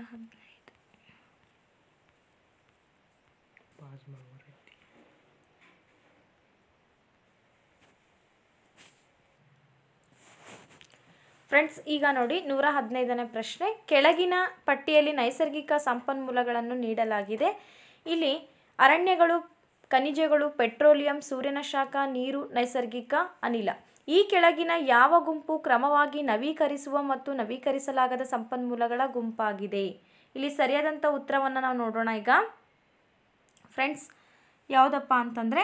ಫ್ರೆಂಡ್ಸ್ ಈಗ ನೋಡಿ ನೂರ ಹದಿನೈದನೇ ಪ್ರಶ್ನೆ ಕೆಳಗಿನ ಪಟ್ಟಿಯಲ್ಲಿ ನೈಸರ್ಗಿಕ ಸಂಪನ್ಮೂಲಗಳನ್ನು ನೀಡಲಾಗಿದೆ ಇಲ್ಲಿ ಅರಣ್ಯಗಳು ಖನಿಜಗಳು ಪೆಟ್ರೋಲಿಯಂ ಸೂರ್ಯನ ಶಾಖ ನೀರು ನೈಸರ್ಗಿಕ ಅನಿಲ ಈ ಕೆಳಗಿನ ಯಾವ ಗುಂಪು ಕ್ರಮವಾಗಿ ನವೀಕರಿಸುವ ಮತ್ತು ನವೀಕರಿಸಲಾಗದ ಸಂಪನ್ಮೂಲಗಳ ಗುಂಪಾಗಿದೆ ಇಲ್ಲಿ ಸರಿಯಾದಂಥ ಉತ್ತರವನ್ನು ನಾವು ನೋಡೋಣ ಈಗ ಫ್ರೆಂಡ್ಸ್ ಯಾವುದಪ್ಪ ಅಂತಂದರೆ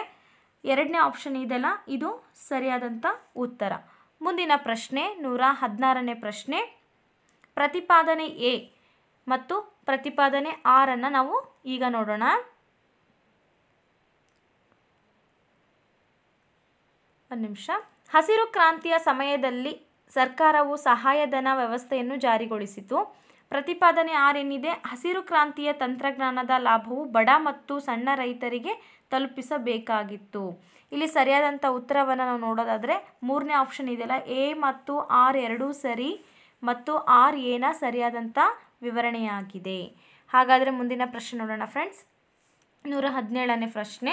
ಎರಡನೇ ಆಪ್ಷನ್ ಇದೆಲ್ಲ ಇದು ಸರಿಯಾದಂಥ ಉತ್ತರ ಮುಂದಿನ ಪ್ರಶ್ನೆ ನೂರ ಹದಿನಾರನೇ ಪ್ರಶ್ನೆ ಪ್ರತಿಪಾದನೆ ಎ ಮತ್ತು ಪ್ರತಿಪಾದನೆ ಆರನ್ನು ನಾವು ಈಗ ನೋಡೋಣ ಒಂದು ನಿಮಿಷ ಹಸಿರು ಕ್ರಾಂತಿಯ ಸಮಯದಲ್ಲಿ ಸರ್ಕಾರವು ಸಹಾಯಧನ ವ್ಯವಸ್ಥೆಯನ್ನು ಜಾರಿಗೊಳಿಸಿತು ಪ್ರತಿಪಾದನೆ ಆರೇನಿದೆ ಹಸಿರು ಕ್ರಾಂತಿಯ ತಂತ್ರಜ್ಞಾನದ ಲಾಭವು ಬಡ ಮತ್ತು ಸಣ್ಣ ರೈತರಿಗೆ ತಲುಪಿಸಬೇಕಾಗಿತ್ತು ಇಲ್ಲಿ ಸರಿಯಾದಂಥ ಉತ್ತರವನ್ನು ನಾವು ನೋಡೋದಾದರೆ ಮೂರನೇ ಆಪ್ಷನ್ ಇದೆಯಲ್ಲ ಎ ಮತ್ತು ಆರ್ ಎರಡೂ ಸರಿ ಮತ್ತು ಆರ್ ಎನ ಸರಿಯಾದಂಥ ವಿವರಣೆಯಾಗಿದೆ ಹಾಗಾದರೆ ಮುಂದಿನ ಪ್ರಶ್ನೆ ನೋಡೋಣ ಫ್ರೆಂಡ್ಸ್ ನೂರ ಹದಿನೇಳನೇ ಪ್ರಶ್ನೆ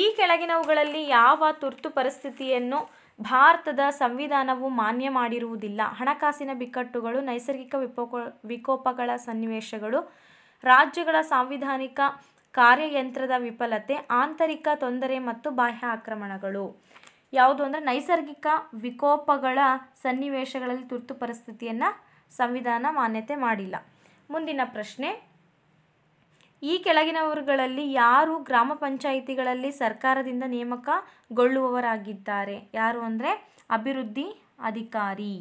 ಈ ಕೆಳಗಿನವುಗಳಲ್ಲಿ ಯಾವ ತುರ್ತು ಪರಿಸ್ಥಿತಿಯನ್ನು ಭಾರತದ ಸಂವಿಧಾನವು ಮಾನ್ಯ ಮಾಡಿರುವುದಿಲ್ಲ ಹಣಕಾಸಿನ ಬಿಕ್ಕಟ್ಟುಗಳು ನೈಸರ್ಗಿಕ ವಿಕೋಪ ವಿಕೋಪಗಳ ಸನ್ನಿವೇಶಗಳು ರಾಜ್ಯಗಳ ಸಾಂವಿಧಾನಿಕ ಕಾರ್ಯಯಂತ್ರದ ವಿಫಲತೆ ಆಂತರಿಕ ತೊಂದರೆ ಮತ್ತು ಬಾಹ್ಯ ಆಕ್ರಮಣಗಳು ಯಾವುದು ಅಂದರೆ ನೈಸರ್ಗಿಕ ವಿಕೋಪಗಳ ಸನ್ನಿವೇಶಗಳಲ್ಲಿ ತುರ್ತು ಪರಿಸ್ಥಿತಿಯನ್ನು ಸಂವಿಧಾನ ಮಾನ್ಯತೆ ಮಾಡಿಲ್ಲ ಮುಂದಿನ ಪ್ರಶ್ನೆ ಈ ಕೆಳಗಿನವರುಗಳಲ್ಲಿ ಯಾರು ಗ್ರಾಮ ಪಂಚಾಯಿತಿಗಳಲ್ಲಿ ಸರ್ಕಾರದಿಂದ ನೇಮಕಗೊಳ್ಳುವವರಾಗಿದ್ದಾರೆ ಯಾರು ಅಂದರೆ ಅಭಿವೃದ್ಧಿ ಅಧಿಕಾರಿ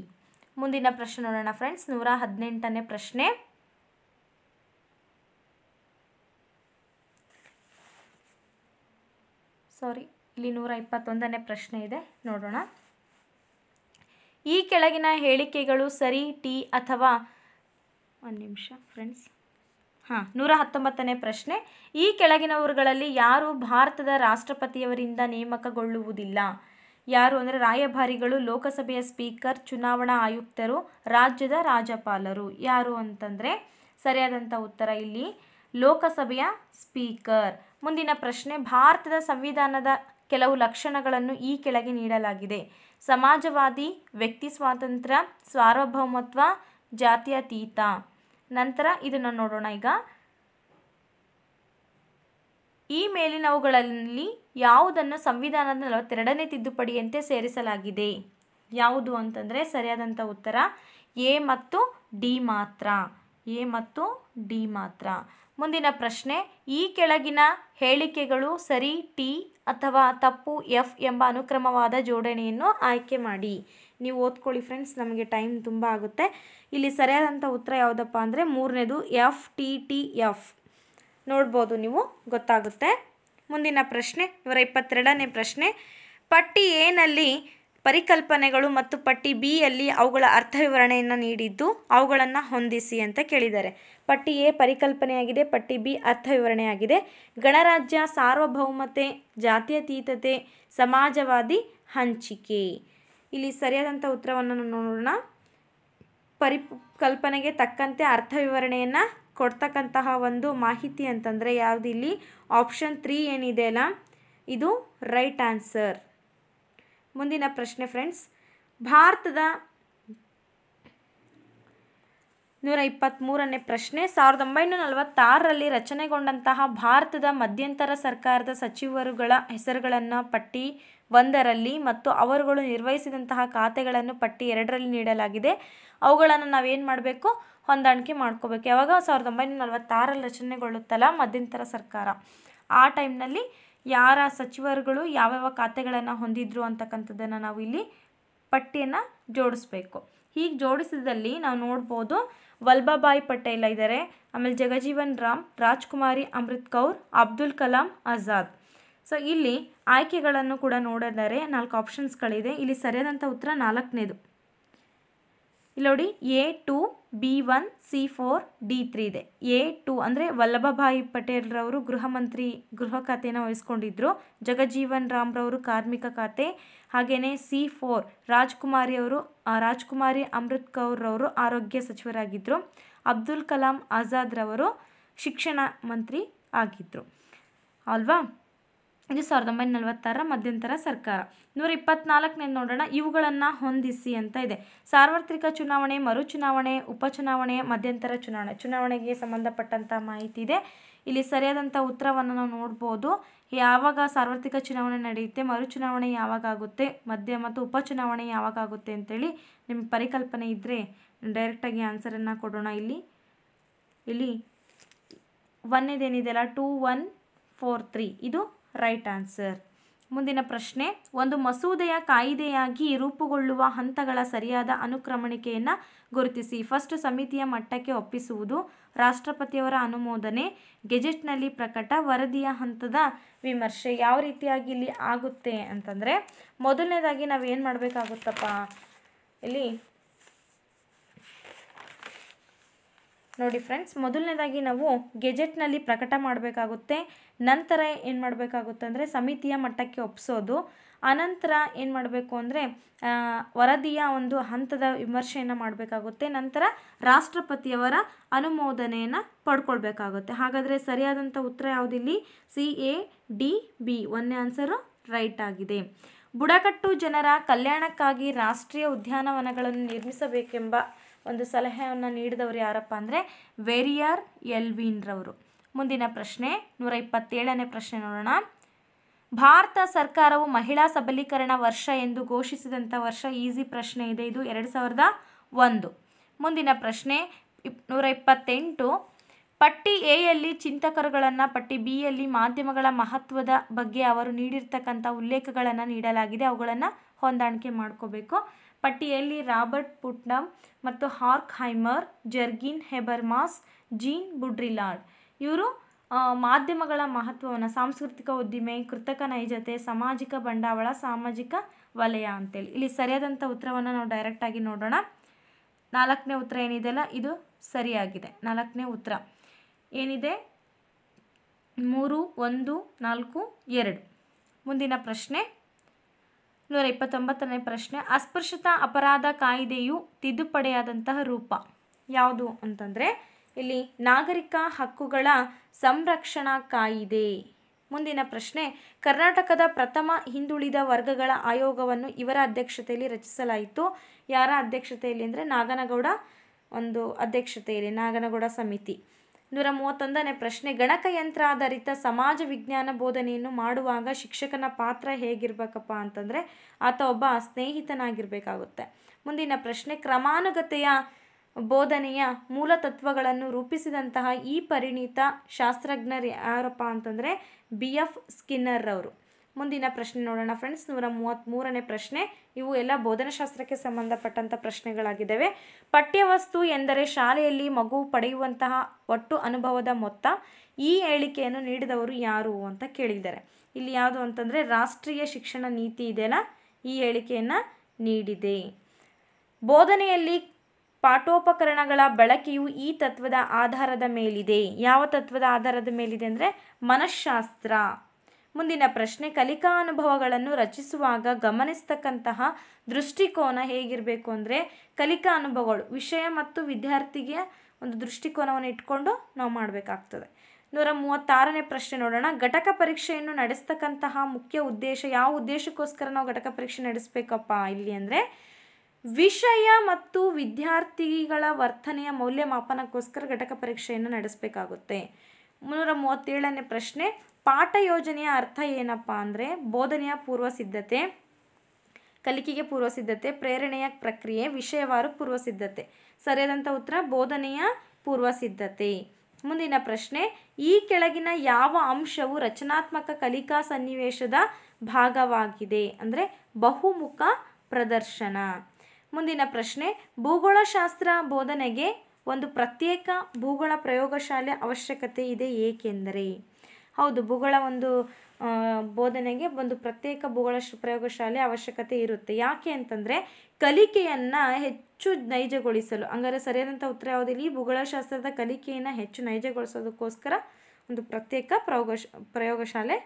ಮುಂದಿನ ಪ್ರಶ್ನೆ ನೋಡೋಣ ಫ್ರೆಂಡ್ಸ್ ನೂರ ಹದಿನೆಂಟನೇ ಪ್ರಶ್ನೆ ಸಾರಿ ಇಲ್ಲಿ ನೂರ ಇಪ್ಪತ್ತೊಂದನೇ ಪ್ರಶ್ನೆ ಇದೆ ನೋಡೋಣ ಈ ಕೆಳಗಿನ ಹೇಳಿಕೆಗಳು ಸರಿ ಟಿ ಅಥವಾ ಒಂದು ನಿಮಿಷ ಫ್ರೆಂಡ್ಸ್ ಹಾಂ ನೂರ ಹತ್ತೊಂಬತ್ತನೇ ಪ್ರಶ್ನೆ ಈ ಕೆಳಗಿನವರುಗಳಲ್ಲಿ ಯಾರು ಭಾರತದ ರಾಷ್ಟ್ರಪತಿಯವರಿಂದ ನೇಮಕಗೊಳ್ಳುವುದಿಲ್ಲ ಯಾರು ಅಂದರೆ ರಾಯಭಾರಿಗಳು ಲೋಕಸಭೆಯ ಸ್ಪೀಕರ್ ಚುನಾವಣಾ ಆಯುಕ್ತರು ರಾಜ್ಯದ ರಾಜ್ಯಪಾಲರು ಯಾರು ಅಂತಂದರೆ ಸರಿಯಾದಂಥ ಉತ್ತರ ಇಲ್ಲಿ ಲೋಕಸಭೆಯ ಸ್ಪೀಕರ್ ಮುಂದಿನ ಪ್ರಶ್ನೆ ಭಾರತದ ಸಂವಿಧಾನದ ಕೆಲವು ಲಕ್ಷಣಗಳನ್ನು ಈ ಕೆಳಗೆ ನೀಡಲಾಗಿದೆ ಸಮಾಜವಾದಿ ವ್ಯಕ್ತಿ ಸ್ವಾತಂತ್ರ್ಯ ಸಾರ್ವಭೌಮತ್ವ ಜಾತ್ಯತೀತ ನಂತರ ಇದನ್ನು ನೋಡೋಣ ಈಗ ಈ ಮೇಲಿನವುಗಳಲ್ಲಿ ಯಾವುದನ್ನು ಸಂವಿಧಾನದ ನಲವತ್ತೆರಡನೇ ತಿದ್ದುಪಡಿಯಂತೆ ಸೇರಿಸಲಾಗಿದೆ ಯಾವುದು ಅಂತಂದರೆ ಸರಿಯಾದಂಥ ಉತ್ತರ ಎ ಮತ್ತು ಡಿ ಮಾತ್ರ ಎ ಮತ್ತು ಡಿ ಮಾತ್ರ ಮುಂದಿನ ಪ್ರಶ್ನೆ ಈ ಕೆಳಗಿನ ಹೇಳಿಕೆಗಳು ಸರಿ ಟಿ ಅಥವಾ ತಪ್ಪು ಎಫ್ ಎಂಬ ಅನುಕ್ರಮವಾದ ಜೋಡಣೆಯನ್ನು ಆಯ್ಕೆ ಮಾಡಿ ನೀವು ಓದ್ಕೊಳ್ಳಿ ಫ್ರೆಂಡ್ಸ್ ನಮಗೆ ಟೈಮ್ ತುಂಬ ಆಗುತ್ತೆ ಇಲ್ಲಿ ಸರಿಯಾದಂಥ ಉತ್ತರ ಯಾವುದಪ್ಪ ಅಂದರೆ ಮೂರನೇದು ಎಫ್ ಟಿ ಟಿ ಎಫ್ ನೋಡ್ಬೋದು ನೀವು ಗೊತ್ತಾಗುತ್ತೆ ಮುಂದಿನ ಪ್ರಶ್ನೆ ಇವರ ಇಪ್ಪತ್ತೆರಡನೇ ಪ್ರಶ್ನೆ ಪಟ್ಟಿ ಎನಲ್ಲಿ ಪರಿಕಲ್ಪನೆಗಳು ಮತ್ತು ಪಟ್ಟಿ ಬಿಯಲ್ಲಿ ಯಲ್ಲಿ ಅವುಗಳ ಅರ್ಥ ವಿವರಣೆಯನ್ನು ನೀಡಿದ್ದು ಅವುಗಳನ್ನು ಹೊಂದಿಸಿ ಅಂತ ಕೇಳಿದ್ದಾರೆ ಪಟ್ಟಿ ಎ ಪರಿಕಲ್ಪನೆಯಾಗಿದೆ ಪಟ್ಟಿ ಬಿ ಅರ್ಥ ವಿವರಣೆಯಾಗಿದೆ ಗಣರಾಜ್ಯ ಸಾರ್ವಭೌಮತೆ ಜಾತ್ಯತೀತತೆ ಸಮಾಜವಾದಿ ಹಂಚಿಕೆ ಇಲ್ಲಿ ಸರಿಯಾದಂಥ ಉತ್ತರವನ್ನು ನೋಡೋಣ ಪರಿ ಕಲ್ಪನೆಗೆ ತಕ್ಕಂತೆ ಅರ್ಥ ವಿವರಣೆಯನ್ನು ಕೊಡ್ತಕ್ಕಂತಹ ಒಂದು ಮಾಹಿತಿ ಅಂತಂದರೆ ಯಾವುದು ಇಲ್ಲಿ ಆಪ್ಷನ್ ತ್ರೀ ಏನಿದೆ ಅಲ್ಲ ಇದು ರೈಟ್ ಆನ್ಸರ್ ಮುಂದಿನ ಪ್ರಶ್ನೆ ಫ್ರೆಂಡ್ಸ್ ಭಾರತದ ನೂರ ಇಪ್ಪತ್ತ್ಮೂರನೇ ಪ್ರಶ್ನೆ ಸಾವಿರದ ಒಂಬೈನೂರ ನಲವತ್ತಾರರಲ್ಲಿ ರಚನೆಗೊಂಡಂತಹ ಭಾರತದ ಮಧ್ಯಂತರ ಸರ್ಕಾರದ ಸಚಿವರುಗಳ ಹೆಸರುಗಳನ್ನು ಪಟ್ಟಿ ಒಂದರಲ್ಲಿ ಮತ್ತು ಅವರುಗಳು ನಿರ್ವಹಿಸಿದಂತಹ ಖಾತೆಗಳನ್ನು ಪಟ್ಟಿ ಎರಡರಲ್ಲಿ ನೀಡಲಾಗಿದೆ ಅವುಗಳನ್ನು ನಾವೇನು ಮಾಡಬೇಕು ಹೊಂದಾಣಿಕೆ ಮಾಡ್ಕೋಬೇಕು ಯಾವಾಗ ಸಾವಿರದ ಒಂಬೈನೂರ ನಲವತ್ತಾರಲ್ಲಿ ರಚನೆಗೊಳ್ಳುತ್ತಲ್ಲ ಮಧ್ಯಂತರ ಸರ್ಕಾರ ಆ ಟೈಮ್ನಲ್ಲಿ ಯಾರ ಸಚಿವರುಗಳು ಯಾವ್ಯಾವ ಖಾತೆಗಳನ್ನು ಹೊಂದಿದ್ರು ಅಂತಕ್ಕಂಥದ್ದನ್ನು ನಾವು ಇಲ್ಲಿ ಪಟ್ಟಿಯನ್ನು ಜೋಡಿಸ್ಬೇಕು ಹೀಗೆ ಜೋಡಿಸಿದಲ್ಲಿ ನಾವು ನೋಡ್ಬೋದು ವಲ್ಲಭಭಾಯ್ ಪಟೇಲ ಇದ್ದಾರೆ ಆಮೇಲೆ ಜಗಜೀವನ್ ರಾಮ್ ರಾಜ್ಕುಮಾರಿ ಅಮೃತ್ ಕೌರ್ ಅಬ್ದುಲ್ ಕಲಾಂ ಆಜಾದ್ ಸೊ ಇಲ್ಲಿ ಆಯ್ಕೆಗಳನ್ನು ಕೂಡ ನೋಡಿದರೆ ನಾಲ್ಕು ಆಪ್ಷನ್ಸ್ಗಳಿದೆ ಇಲ್ಲಿ ಸರಿಯಾದಂಥ ಉತ್ತರ ನಾಲ್ಕನೇದು ಇಲ್ಲಿ ನೋಡಿ A two B one C four D three ಇದೆ ಎ ಟು ಅಂದರೆ ವಲ್ಲಭಭಾಯಿ ಪಟೇಲ್ರವರು ಗೃಹ ಮಂತ್ರಿ ಗೃಹ ಖಾತೆಯನ್ನು ವಹಿಸ್ಕೊಂಡಿದ್ರು ಜಗಜೀವನ್ ರಾಮ್ರವರು ಕಾರ್ಮಿಕ ಖಾತೆ ಹಾಗೆಯೇ ಸಿ ಫೋರ್ ರಾಜ್ಕುಮಾರಿ ಅವರು ರಾಜ್ಕುಮಾರಿ ಅಮೃತ್ ಕೌರ್ರವರು ಆರೋಗ್ಯ ಸಚಿವರಾಗಿದ್ದರು ಅಬ್ದುಲ್ ಕಲಾಂ ಆಜಾದ್ರವರು ಶಿಕ್ಷಣ ಮಂತ್ರಿ ಆಗಿದ್ದರು ಅಲ್ವಾ ಇದು ಸಾವಿರದ ಒಂಬೈನೂರ ನಲವತ್ತಾರರ ಮಧ್ಯಂತರ ಸರ್ಕಾರ ನೂರ ಇಪ್ಪತ್ನಾಲ್ಕನೇ ನೋಡೋಣ ಇವುಗಳನ್ನು ಹೊಂದಿಸಿ ಅಂತ ಇದೆ ಸಾರ್ವತ್ರಿಕ ಚುನಾವಣೆ ಮರು ಚುನಾವಣೆ ಉಪಚುನಾವಣೆ ಮಧ್ಯಂತರ ಚುನಾವಣೆ ಚುನಾವಣೆಗೆ ಸಂಬಂಧಪಟ್ಟಂಥ ಮಾಹಿತಿ ಇದೆ ಇಲ್ಲಿ ಸರಿಯಾದಂಥ ಉತ್ತರವನ್ನು ನಾವು ನೋಡ್ಬೋದು ಯಾವಾಗ ಸಾರ್ವತ್ರಿಕ ಚುನಾವಣೆ ನಡೆಯುತ್ತೆ ಮರು ಚುನಾವಣೆ ಯಾವಾಗ ಆಗುತ್ತೆ ಮಧ್ಯ ಮತ್ತು ಉಪಚುನಾವಣೆ ಯಾವಾಗ ಆಗುತ್ತೆ ಅಂತೇಳಿ ನಿಮ್ಮ ಪರಿಕಲ್ಪನೆ ಇದ್ದರೆ ಡೈರೆಕ್ಟಾಗಿ ಆನ್ಸರನ್ನು ಕೊಡೋಣ ಇಲ್ಲಿ ಇಲ್ಲಿ ಒನ್ ಏನಿದೆಯಲ್ಲ ಟೂ ಒನ್ ಫೋರ್ ತ್ರೀ ಇದು ರೈಟ್ ಆನ್ಸರ್ ಮುಂದಿನ ಪ್ರಶ್ನೆ ಒಂದು ಮಸೂದೆಯ ಕಾಯಿದೆಯಾಗಿ ರೂಪುಗೊಳ್ಳುವ ಹಂತಗಳ ಸರಿಯಾದ ಅನುಕ್ರಮಣಿಕೆಯನ್ನು ಗುರುತಿಸಿ ಫಸ್ಟ್ ಸಮಿತಿಯ ಮಟ್ಟಕ್ಕೆ ಒಪ್ಪಿಸುವುದು ರಾಷ್ಟ್ರಪತಿಯವರ ಅನುಮೋದನೆ ಗೆಜೆಟ್ನಲ್ಲಿ ಪ್ರಕಟ ವರದಿಯ ಹಂತದ ವಿಮರ್ಶೆ ಯಾವ ರೀತಿಯಾಗಿ ಇಲ್ಲಿ ಆಗುತ್ತೆ ಅಂತಂದರೆ ಮೊದಲನೇದಾಗಿ ನಾವು ಏನು ಮಾಡಬೇಕಾಗುತ್ತಪ್ಪ ಇಲ್ಲಿ ನೋಡಿ ಫ್ರೆಂಡ್ಸ್ ಮೊದಲನೇದಾಗಿ ನಾವು ಗೆಜೆಟ್ನಲ್ಲಿ ಪ್ರಕಟ ಮಾಡಬೇಕಾಗುತ್ತೆ ನಂತರ ಏನು ಮಾಡಬೇಕಾಗುತ್ತಂದರೆ ಸಮಿತಿಯ ಮಟ್ಟಕ್ಕೆ ಒಪ್ಪಿಸೋದು ಅನಂತರ ಏನು ಮಾಡಬೇಕು ಅಂದರೆ ವರದಿಯ ಒಂದು ಹಂತದ ವಿಮರ್ಶೆಯನ್ನು ಮಾಡಬೇಕಾಗುತ್ತೆ ನಂತರ ರಾಷ್ಟ್ರಪತಿಯವರ ಅನುಮೋದನೆಯನ್ನು ಪಡ್ಕೊಳ್ಬೇಕಾಗುತ್ತೆ ಹಾಗಾದರೆ ಸರಿಯಾದಂಥ ಉತ್ತರ ಯಾವುದಿಲ್ಲಿ ಸಿ ಎ ಡಿ ಬಿ ಒಂದೇ ಆನ್ಸರು ರೈಟ್ ಆಗಿದೆ ಬುಡಕಟ್ಟು ಜನರ ಕಲ್ಯಾಣಕ್ಕಾಗಿ ರಾಷ್ಟ್ರೀಯ ಉದ್ಯಾನವನಗಳನ್ನು ನಿರ್ಮಿಸಬೇಕೆಂಬ ಒಂದು ಸಲಹೆಯನ್ನು ನೀಡಿದವರು ಯಾರಪ್ಪ ಅಂದರೆ ವೆರಿಯರ್ ಎಲ್ವಿನ್ರವರು ಮುಂದಿನ ಪ್ರಶ್ನೆ ನೂರ ಇಪ್ಪತ್ತೇಳನೇ ಪ್ರಶ್ನೆ ನೋಡೋಣ ಭಾರತ ಸರ್ಕಾರವು ಮಹಿಳಾ ಸಬಲೀಕರಣ ವರ್ಷ ಎಂದು ಘೋಷಿಸಿದಂಥ ವರ್ಷ ಈಸಿ ಪ್ರಶ್ನೆ ಇದೆ ಇದು ಎರಡು ಸಾವಿರದ ಒಂದು ಮುಂದಿನ ಪ್ರಶ್ನೆ ನೂರ ಇಪ್ಪತ್ತೆಂಟು ಪಟ್ಟಿ ಎಯಲ್ಲಿ ಚಿಂತಕರುಗಳನ್ನು ಪಟ್ಟಿ ಬಿಯಲ್ಲಿ ಮಾಧ್ಯಮಗಳ ಮಹತ್ವದ ಬಗ್ಗೆ ಅವರು ನೀಡಿರ್ತಕ್ಕಂಥ ಉಲ್ಲೇಖಗಳನ್ನು ನೀಡಲಾಗಿದೆ ಅವುಗಳನ್ನು ಹೊಂದಾಣಿಕೆ ಮಾಡ್ಕೋಬೇಕು ಪಟ್ಟಿಯಲ್ಲಿ ರಾಬರ್ಟ್ ಪುಟ್ನಮ್ ಮತ್ತು ಹಾರ್ಕ್ ಹೈಮರ್ ಜರ್ಗಿನ್ ಹೆಬರ್ಮಾಸ್ ಜೀನ್ ಬುಡ್ರಿಲಾರ್ಡ್ ಇವರು ಮಾಧ್ಯಮಗಳ ಮಹತ್ವವನ್ನು ಸಾಂಸ್ಕೃತಿಕ ಉದ್ದಿಮೆ ಕೃತಕ ನೈಜತೆ ಸಾಮಾಜಿಕ ಬಂಡವಾಳ ಸಾಮಾಜಿಕ ವಲಯ ಅಂತೇಳಿ ಇಲ್ಲಿ ಸರಿಯಾದಂಥ ಉತ್ತರವನ್ನು ನಾವು ಡೈರೆಕ್ಟಾಗಿ ನೋಡೋಣ ನಾಲ್ಕನೇ ಉತ್ತರ ಏನಿದೆಯಲ್ಲ ಇದು ಸರಿಯಾಗಿದೆ ನಾಲ್ಕನೇ ಉತ್ತರ ಏನಿದೆ ಮೂರು ಒಂದು ನಾಲ್ಕು ಎರಡು ಮುಂದಿನ ಪ್ರಶ್ನೆ ನೂರ ಇಪ್ಪತ್ತೊಂಬತ್ತನೇ ಪ್ರಶ್ನೆ ಅಸ್ಪೃಶ್ಯತಾ ಅಪರಾಧ ಕಾಯಿದೆಯು ತಿದ್ದುಪಡೆಯಾದಂತಹ ರೂಪ ಯಾವುದು ಅಂತಂದರೆ ಇಲ್ಲಿ ನಾಗರಿಕ ಹಕ್ಕುಗಳ ಸಂರಕ್ಷಣಾ ಕಾಯಿದೆ ಮುಂದಿನ ಪ್ರಶ್ನೆ ಕರ್ನಾಟಕದ ಪ್ರಥಮ ಹಿಂದುಳಿದ ವರ್ಗಗಳ ಆಯೋಗವನ್ನು ಇವರ ಅಧ್ಯಕ್ಷತೆಯಲ್ಲಿ ರಚಿಸಲಾಯಿತು ಯಾರ ಅಧ್ಯಕ್ಷತೆಯಲ್ಲಿ ಅಂದರೆ ನಾಗನಗೌಡ ಒಂದು ಅಧ್ಯಕ್ಷತೆಯಲ್ಲಿ ನಾಗನಗೌಡ ಸಮಿತಿ ನೂರ ಮೂವತ್ತೊಂದನೇ ಪ್ರಶ್ನೆ ಗಣಕಯಂತ್ರ ಆಧಾರಿತ ಸಮಾಜ ವಿಜ್ಞಾನ ಬೋಧನೆಯನ್ನು ಮಾಡುವಾಗ ಶಿಕ್ಷಕನ ಪಾತ್ರ ಹೇಗಿರ್ಬೇಕಪ್ಪ ಅಂತಂದರೆ ಆತ ಒಬ್ಬ ಸ್ನೇಹಿತನಾಗಿರಬೇಕಾಗುತ್ತೆ ಮುಂದಿನ ಪ್ರಶ್ನೆ ಕ್ರಮಾನುಗತೆಯ ಬೋಧನೆಯ ತತ್ವಗಳನ್ನು ರೂಪಿಸಿದಂತಹ ಈ ಪರಿಣಿತ ಶಾಸ್ತ್ರಜ್ಞರು ಯಾರಪ್ಪ ಅಂತಂದರೆ ಬಿ ಎಫ್ ಸ್ಕಿನ್ನರ್ ಅವರು ಮುಂದಿನ ಪ್ರಶ್ನೆ ನೋಡೋಣ ಫ್ರೆಂಡ್ಸ್ ನೂರ ಮೂವತ್ತ್ ಮೂರನೇ ಪ್ರಶ್ನೆ ಇವು ಎಲ್ಲ ಬೋಧನಾಶಾಸ್ತ್ರಕ್ಕೆ ಸಂಬಂಧಪಟ್ಟಂಥ ಪ್ರಶ್ನೆಗಳಾಗಿದ್ದಾವೆ ಪಠ್ಯವಸ್ತು ಎಂದರೆ ಶಾಲೆಯಲ್ಲಿ ಮಗು ಪಡೆಯುವಂತಹ ಒಟ್ಟು ಅನುಭವದ ಮೊತ್ತ ಈ ಹೇಳಿಕೆಯನ್ನು ನೀಡಿದವರು ಯಾರು ಅಂತ ಕೇಳಿದ್ದಾರೆ ಇಲ್ಲಿ ಯಾವುದು ಅಂತಂದರೆ ರಾಷ್ಟ್ರೀಯ ಶಿಕ್ಷಣ ನೀತಿ ಇದೆಯಲ್ಲ ಈ ಹೇಳಿಕೆಯನ್ನು ನೀಡಿದೆ ಬೋಧನೆಯಲ್ಲಿ ಪಾಠೋಪಕರಣಗಳ ಬಳಕೆಯು ಈ ತತ್ವದ ಆಧಾರದ ಮೇಲಿದೆ ಯಾವ ತತ್ವದ ಆಧಾರದ ಮೇಲಿದೆ ಅಂದರೆ ಮನಃಶಾಸ್ತ್ರ ಮುಂದಿನ ಪ್ರಶ್ನೆ ಕಲಿಕಾ ಅನುಭವಗಳನ್ನು ರಚಿಸುವಾಗ ಗಮನಿಸ್ತಕ್ಕಂತಹ ದೃಷ್ಟಿಕೋನ ಹೇಗಿರಬೇಕು ಅಂದರೆ ಕಲಿಕಾ ಅನುಭವಗಳು ವಿಷಯ ಮತ್ತು ವಿದ್ಯಾರ್ಥಿಗೆ ಒಂದು ದೃಷ್ಟಿಕೋನವನ್ನು ಇಟ್ಕೊಂಡು ನಾವು ಮಾಡಬೇಕಾಗ್ತದೆ ನೂರ ಮೂವತ್ತಾರನೇ ಪ್ರಶ್ನೆ ನೋಡೋಣ ಘಟಕ ಪರೀಕ್ಷೆಯನ್ನು ನಡೆಸ್ತಕ್ಕಂತಹ ಮುಖ್ಯ ಉದ್ದೇಶ ಯಾವ ಉದ್ದೇಶಕ್ಕೋಸ್ಕರ ನಾವು ಘಟಕ ಪರೀಕ್ಷೆ ನಡೆಸಬೇಕಪ್ಪ ಇಲ್ಲಿ ಅಂದರೆ ವಿಷಯ ಮತ್ತು ವಿದ್ಯಾರ್ಥಿಗಳ ವರ್ತನೆಯ ಮೌಲ್ಯಮಾಪನಕ್ಕೋಸ್ಕರ ಘಟಕ ಪರೀಕ್ಷೆಯನ್ನು ನಡೆಸಬೇಕಾಗುತ್ತೆ ಮುನ್ನೂರ ಮೂವತ್ತೇಳನೇ ಪ್ರಶ್ನೆ ಪಾಠ ಯೋಜನೆಯ ಅರ್ಥ ಏನಪ್ಪ ಅಂದರೆ ಬೋಧನೆಯ ಪೂರ್ವ ಸಿದ್ಧತೆ ಕಲಿಕೆಗೆ ಪೂರ್ವ ಸಿದ್ಧತೆ ಪ್ರೇರಣೆಯ ಪ್ರಕ್ರಿಯೆ ವಿಷಯವಾರು ಪೂರ್ವ ಸಿದ್ಧತೆ ಸರಿಯಾದಂಥ ಉತ್ತರ ಬೋಧನೆಯ ಪೂರ್ವ ಸಿದ್ಧತೆ ಮುಂದಿನ ಪ್ರಶ್ನೆ ಈ ಕೆಳಗಿನ ಯಾವ ಅಂಶವು ರಚನಾತ್ಮಕ ಕಲಿಕಾ ಸನ್ನಿವೇಶದ ಭಾಗವಾಗಿದೆ ಅಂದರೆ ಬಹುಮುಖ ಪ್ರದರ್ಶನ ಮುಂದಿನ ಪ್ರಶ್ನೆ ಭೂಗೋಳಶಾಸ್ತ್ರ ಬೋಧನೆಗೆ ಒಂದು ಪ್ರತ್ಯೇಕ ಭೂಗೋಳ ಪ್ರಯೋಗಶಾಲೆ ಅವಶ್ಯಕತೆ ಇದೆ ಏಕೆಂದರೆ ಹೌದು ಭೂಗೋಳ ಒಂದು ಬೋಧನೆಗೆ ಒಂದು ಪ್ರತ್ಯೇಕ ಭೂಗೋಳ ಪ್ರಯೋಗಶಾಲೆ ಅವಶ್ಯಕತೆ ಇರುತ್ತೆ ಯಾಕೆ ಅಂತಂದರೆ ಕಲಿಕೆಯನ್ನು ಹೆಚ್ಚು ನೈಜಗೊಳಿಸಲು ಹಂಗಾರೆ ಸರಿಯಾದಂಥ ಉತ್ತರ ಯಾವುದಿಲ್ಲ ಈ ಭೂಗೋಳಶಾಸ್ತ್ರದ ಕಲಿಕೆಯನ್ನು ಹೆಚ್ಚು ನೈಜಗೊಳಿಸೋದಕ್ಕೋಸ್ಕರ ಒಂದು ಪ್ರತ್ಯೇಕ ಪ್ರಯೋಗಶ ಪ್ರಯೋಗಶಾಲೆ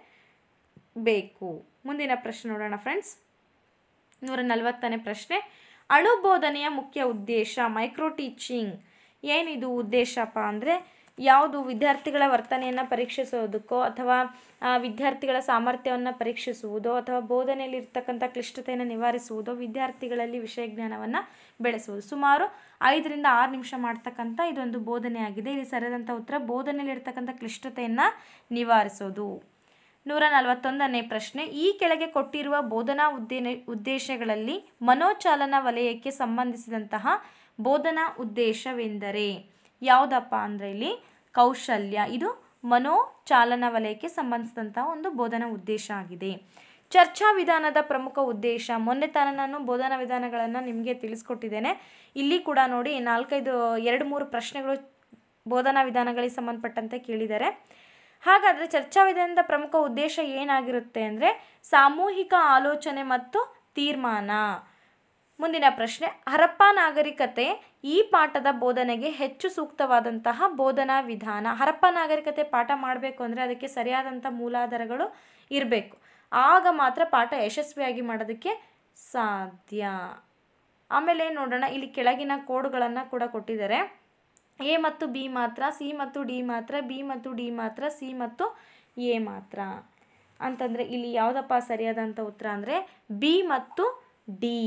ಬೇಕು ಮುಂದಿನ ಪ್ರಶ್ನೆ ನೋಡೋಣ ಫ್ರೆಂಡ್ಸ್ ನೂರ ನಲವತ್ತನೇ ಪ್ರಶ್ನೆ ಅಣುಬೋಧನೆಯ ಮುಖ್ಯ ಉದ್ದೇಶ ಮೈಕ್ರೋ ಟೀಚಿಂಗ್ ಏನಿದು ಉದ್ದೇಶಪ್ಪ ಅಂದರೆ ಯಾವುದು ವಿದ್ಯಾರ್ಥಿಗಳ ವರ್ತನೆಯನ್ನು ಪರೀಕ್ಷಿಸೋದಕ್ಕೋ ಅಥವಾ ವಿದ್ಯಾರ್ಥಿಗಳ ಸಾಮರ್ಥ್ಯವನ್ನು ಪರೀಕ್ಷಿಸುವುದೋ ಅಥವಾ ಬೋಧನೆಯಲ್ಲಿ ಕ್ಲಿಷ್ಟತೆಯನ್ನು ನಿವಾರಿಸುವುದೋ ವಿದ್ಯಾರ್ಥಿಗಳಲ್ಲಿ ವಿಷಯ ಜ್ಞಾನವನ್ನು ಬೆಳೆಸುವುದು ಸುಮಾರು ಐದರಿಂದ ಆರು ನಿಮಿಷ ಮಾಡ್ತಕ್ಕಂಥ ಇದೊಂದು ಬೋಧನೆಯಾಗಿದೆ ಇಲ್ಲಿ ಸರಿದಂಥ ಉತ್ತರ ಬೋಧನೆಯಲ್ಲಿ ಕ್ಲಿಷ್ಟತೆಯನ್ನು ನಿವಾರಿಸೋದು ನೂರ ನಲವತ್ತೊಂದನೇ ಪ್ರಶ್ನೆ ಈ ಕೆಳಗೆ ಕೊಟ್ಟಿರುವ ಬೋಧನಾ ಉದ್ದೇಶಗಳಲ್ಲಿ ಮನೋಚಾಲನಾ ವಲಯಕ್ಕೆ ಸಂಬಂಧಿಸಿದಂತಹ ಬೋಧನಾ ಉದ್ದೇಶವೆಂದರೆ ಯಾವುದಪ್ಪ ಅಂದರೆ ಇಲ್ಲಿ ಕೌಶಲ್ಯ ಇದು ಮನೋಚಾಲನ ವಲಯಕ್ಕೆ ಸಂಬಂಧಿಸಿದಂತಹ ಒಂದು ಬೋಧನಾ ಉದ್ದೇಶ ಆಗಿದೆ ಚರ್ಚಾ ವಿಧಾನದ ಪ್ರಮುಖ ಉದ್ದೇಶ ಮೊನ್ನೆ ತಾನು ನಾನು ಬೋಧನಾ ವಿಧಾನಗಳನ್ನು ನಿಮಗೆ ತಿಳಿಸ್ಕೊಟ್ಟಿದ್ದೇನೆ ಇಲ್ಲಿ ಕೂಡ ನೋಡಿ ನಾಲ್ಕೈದು ಎರಡು ಮೂರು ಪ್ರಶ್ನೆಗಳು ಬೋಧನಾ ವಿಧಾನಗಳಿಗೆ ಸಂಬಂಧಪಟ್ಟಂತೆ ಕೇಳಿದ್ದಾರೆ ಹಾಗಾದರೆ ವಿಧಾನದ ಪ್ರಮುಖ ಉದ್ದೇಶ ಏನಾಗಿರುತ್ತೆ ಅಂದರೆ ಸಾಮೂಹಿಕ ಆಲೋಚನೆ ಮತ್ತು ತೀರ್ಮಾನ ಮುಂದಿನ ಪ್ರಶ್ನೆ ಹರಪ್ಪ ನಾಗರಿಕತೆ ಈ ಪಾಠದ ಬೋಧನೆಗೆ ಹೆಚ್ಚು ಸೂಕ್ತವಾದಂತಹ ಬೋಧನಾ ವಿಧಾನ ಹರಪ್ಪ ನಾಗರಿಕತೆ ಪಾಠ ಮಾಡಬೇಕು ಅಂದರೆ ಅದಕ್ಕೆ ಸರಿಯಾದಂಥ ಮೂಲಾಧಾರಗಳು ಇರಬೇಕು ಆಗ ಮಾತ್ರ ಪಾಠ ಯಶಸ್ವಿಯಾಗಿ ಮಾಡೋದಕ್ಕೆ ಸಾಧ್ಯ ಆಮೇಲೆ ನೋಡೋಣ ಇಲ್ಲಿ ಕೆಳಗಿನ ಕೋಡ್ಗಳನ್ನು ಕೂಡ ಕೊಟ್ಟಿದ್ದಾರೆ ಎ ಮತ್ತು ಬಿ ಮಾತ್ರ ಸಿ ಮತ್ತು ಡಿ ಮಾತ್ರ ಬಿ ಮತ್ತು ಡಿ ಮಾತ್ರ ಸಿ ಮತ್ತು ಎ ಮಾತ್ರ ಅಂತಂದರೆ ಇಲ್ಲಿ ಯಾವುದಪ್ಪ ಸರಿಯಾದಂಥ ಉತ್ತರ ಅಂದರೆ ಬಿ ಮತ್ತು ಡಿ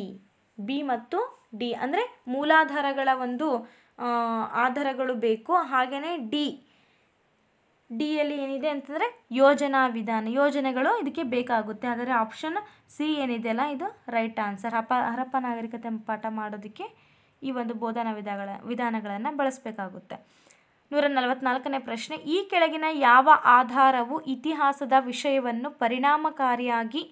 ಬಿ ಮತ್ತು ಡಿ ಅಂದರೆ ಮೂಲಾಧಾರಗಳ ಒಂದು ಆಧಾರಗಳು ಬೇಕು ಹಾಗೆಯೇ ಡಿ ಡಿಯಲ್ಲಿ ಏನಿದೆ ಅಂತಂದರೆ ಯೋಜನಾ ವಿಧಾನ ಯೋಜನೆಗಳು ಇದಕ್ಕೆ ಬೇಕಾಗುತ್ತೆ ಹಾಗಾದರೆ ಆಪ್ಷನ್ ಸಿ ಏನಿದೆ ಅಲ್ಲ ಇದು ರೈಟ್ ಆನ್ಸರ್ ಹಪ ಹರಪ್ಪ ನಾಗರಿಕತೆ ಪಾಠ ಮಾಡೋದಕ್ಕೆ ಈ ಒಂದು ಬೋಧನಾ ವಿಧಗಳ ವಿಧಾನಗಳನ್ನು ಬಳಸಬೇಕಾಗುತ್ತೆ ನೂರ ನಲವತ್ನಾಲ್ಕನೇ ಪ್ರಶ್ನೆ ಈ ಕೆಳಗಿನ ಯಾವ ಆಧಾರವು ಇತಿಹಾಸದ ವಿಷಯವನ್ನು ಪರಿಣಾಮಕಾರಿಯಾಗಿ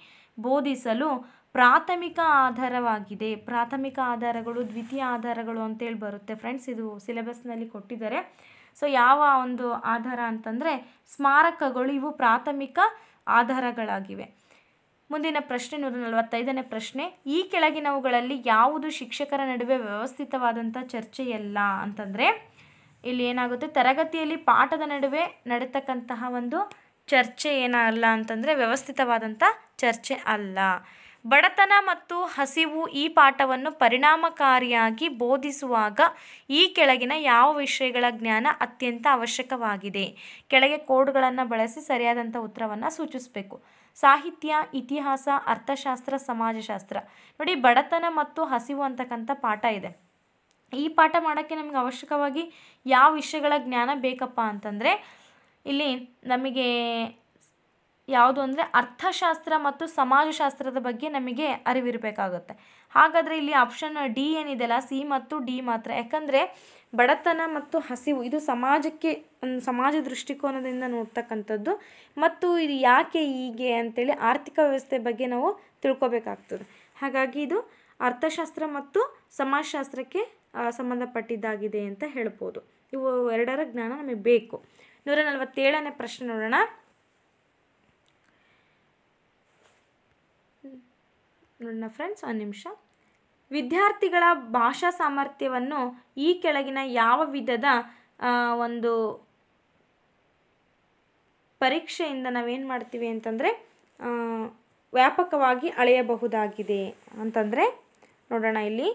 ಬೋಧಿಸಲು ಪ್ರಾಥಮಿಕ ಆಧಾರವಾಗಿದೆ ಪ್ರಾಥಮಿಕ ಆಧಾರಗಳು ದ್ವಿತೀಯ ಆಧಾರಗಳು ಅಂತೇಳಿ ಬರುತ್ತೆ ಫ್ರೆಂಡ್ಸ್ ಇದು ಸಿಲೆಬಸ್ನಲ್ಲಿ ಕೊಟ್ಟಿದ್ದಾರೆ ಸೊ ಯಾವ ಒಂದು ಆಧಾರ ಅಂತಂದರೆ ಸ್ಮಾರಕಗಳು ಇವು ಪ್ರಾಥಮಿಕ ಆಧಾರಗಳಾಗಿವೆ ಮುಂದಿನ ಪ್ರಶ್ನೆ ನೂರ ನಲವತ್ತೈದನೇ ಪ್ರಶ್ನೆ ಈ ಕೆಳಗಿನವುಗಳಲ್ಲಿ ಯಾವುದು ಶಿಕ್ಷಕರ ನಡುವೆ ವ್ಯವಸ್ಥಿತವಾದಂಥ ಚರ್ಚೆಯಲ್ಲ ಅಂತಂದರೆ ಇಲ್ಲಿ ಏನಾಗುತ್ತೆ ತರಗತಿಯಲ್ಲಿ ಪಾಠದ ನಡುವೆ ನಡೆತಕ್ಕಂತಹ ಒಂದು ಚರ್ಚೆ ಏನಲ್ಲ ಅಂತಂದರೆ ವ್ಯವಸ್ಥಿತವಾದಂಥ ಚರ್ಚೆ ಅಲ್ಲ ಬಡತನ ಮತ್ತು ಹಸಿವು ಈ ಪಾಠವನ್ನು ಪರಿಣಾಮಕಾರಿಯಾಗಿ ಬೋಧಿಸುವಾಗ ಈ ಕೆಳಗಿನ ಯಾವ ವಿಷಯಗಳ ಜ್ಞಾನ ಅತ್ಯಂತ ಅವಶ್ಯಕವಾಗಿದೆ ಕೆಳಗೆ ಕೋಡ್ಗಳನ್ನು ಬಳಸಿ ಸರಿಯಾದಂಥ ಉತ್ತರವನ್ನು ಸೂಚಿಸಬೇಕು ಸಾಹಿತ್ಯ ಇತಿಹಾಸ ಅರ್ಥಶಾಸ್ತ್ರ ಸಮಾಜಶಾಸ್ತ್ರ ನೋಡಿ ಬಡತನ ಮತ್ತು ಹಸಿವು ಅಂತಕ್ಕಂಥ ಪಾಠ ಇದೆ ಈ ಪಾಠ ಮಾಡೋಕ್ಕೆ ನಮ್ಗೆ ಅವಶ್ಯಕವಾಗಿ ಯಾವ ವಿಷಯಗಳ ಜ್ಞಾನ ಬೇಕಪ್ಪ ಅಂತಂದರೆ ಇಲ್ಲಿ ನಮಗೆ ಯಾವುದು ಅಂದರೆ ಅರ್ಥಶಾಸ್ತ್ರ ಮತ್ತು ಸಮಾಜಶಾಸ್ತ್ರದ ಬಗ್ಗೆ ನಮಗೆ ಅರಿವಿರಬೇಕಾಗುತ್ತೆ ಹಾಗಾದರೆ ಇಲ್ಲಿ ಆಪ್ಷನ್ ಡಿ ಏನಿದೆಯಲ್ಲ ಸಿ ಮತ್ತು ಡಿ ಮಾತ್ರ ಯಾಕಂದರೆ ಬಡತನ ಮತ್ತು ಹಸಿವು ಇದು ಸಮಾಜಕ್ಕೆ ಒಂದು ಸಮಾಜ ದೃಷ್ಟಿಕೋನದಿಂದ ನೋಡ್ತಕ್ಕಂಥದ್ದು ಮತ್ತು ಇದು ಯಾಕೆ ಹೀಗೆ ಅಂತೇಳಿ ಆರ್ಥಿಕ ವ್ಯವಸ್ಥೆ ಬಗ್ಗೆ ನಾವು ತಿಳ್ಕೊಬೇಕಾಗ್ತದೆ ಹಾಗಾಗಿ ಇದು ಅರ್ಥಶಾಸ್ತ್ರ ಮತ್ತು ಸಮಾಜಶಾಸ್ತ್ರಕ್ಕೆ ಸಂಬಂಧಪಟ್ಟಿದ್ದಾಗಿದೆ ಅಂತ ಹೇಳ್ಬೋದು ಇವು ಎರಡರ ಜ್ಞಾನ ನಮಗೆ ಬೇಕು ನೂರ ನಲವತ್ತೇಳನೇ ಪ್ರಶ್ನೆ ನೋಡೋಣ ನೋಡೋಣ ಫ್ರೆಂಡ್ಸ್ ಒಂದು ನಿಮಿಷ ವಿದ್ಯಾರ್ಥಿಗಳ ಭಾಷಾ ಸಾಮರ್ಥ್ಯವನ್ನು ಈ ಕೆಳಗಿನ ಯಾವ ವಿಧದ ಒಂದು ಪರೀಕ್ಷೆಯಿಂದ ನಾವೇನು ಮಾಡ್ತೀವಿ ಅಂತಂದರೆ ವ್ಯಾಪಕವಾಗಿ ಅಳೆಯಬಹುದಾಗಿದೆ ಅಂತಂದರೆ ನೋಡೋಣ ಇಲ್ಲಿ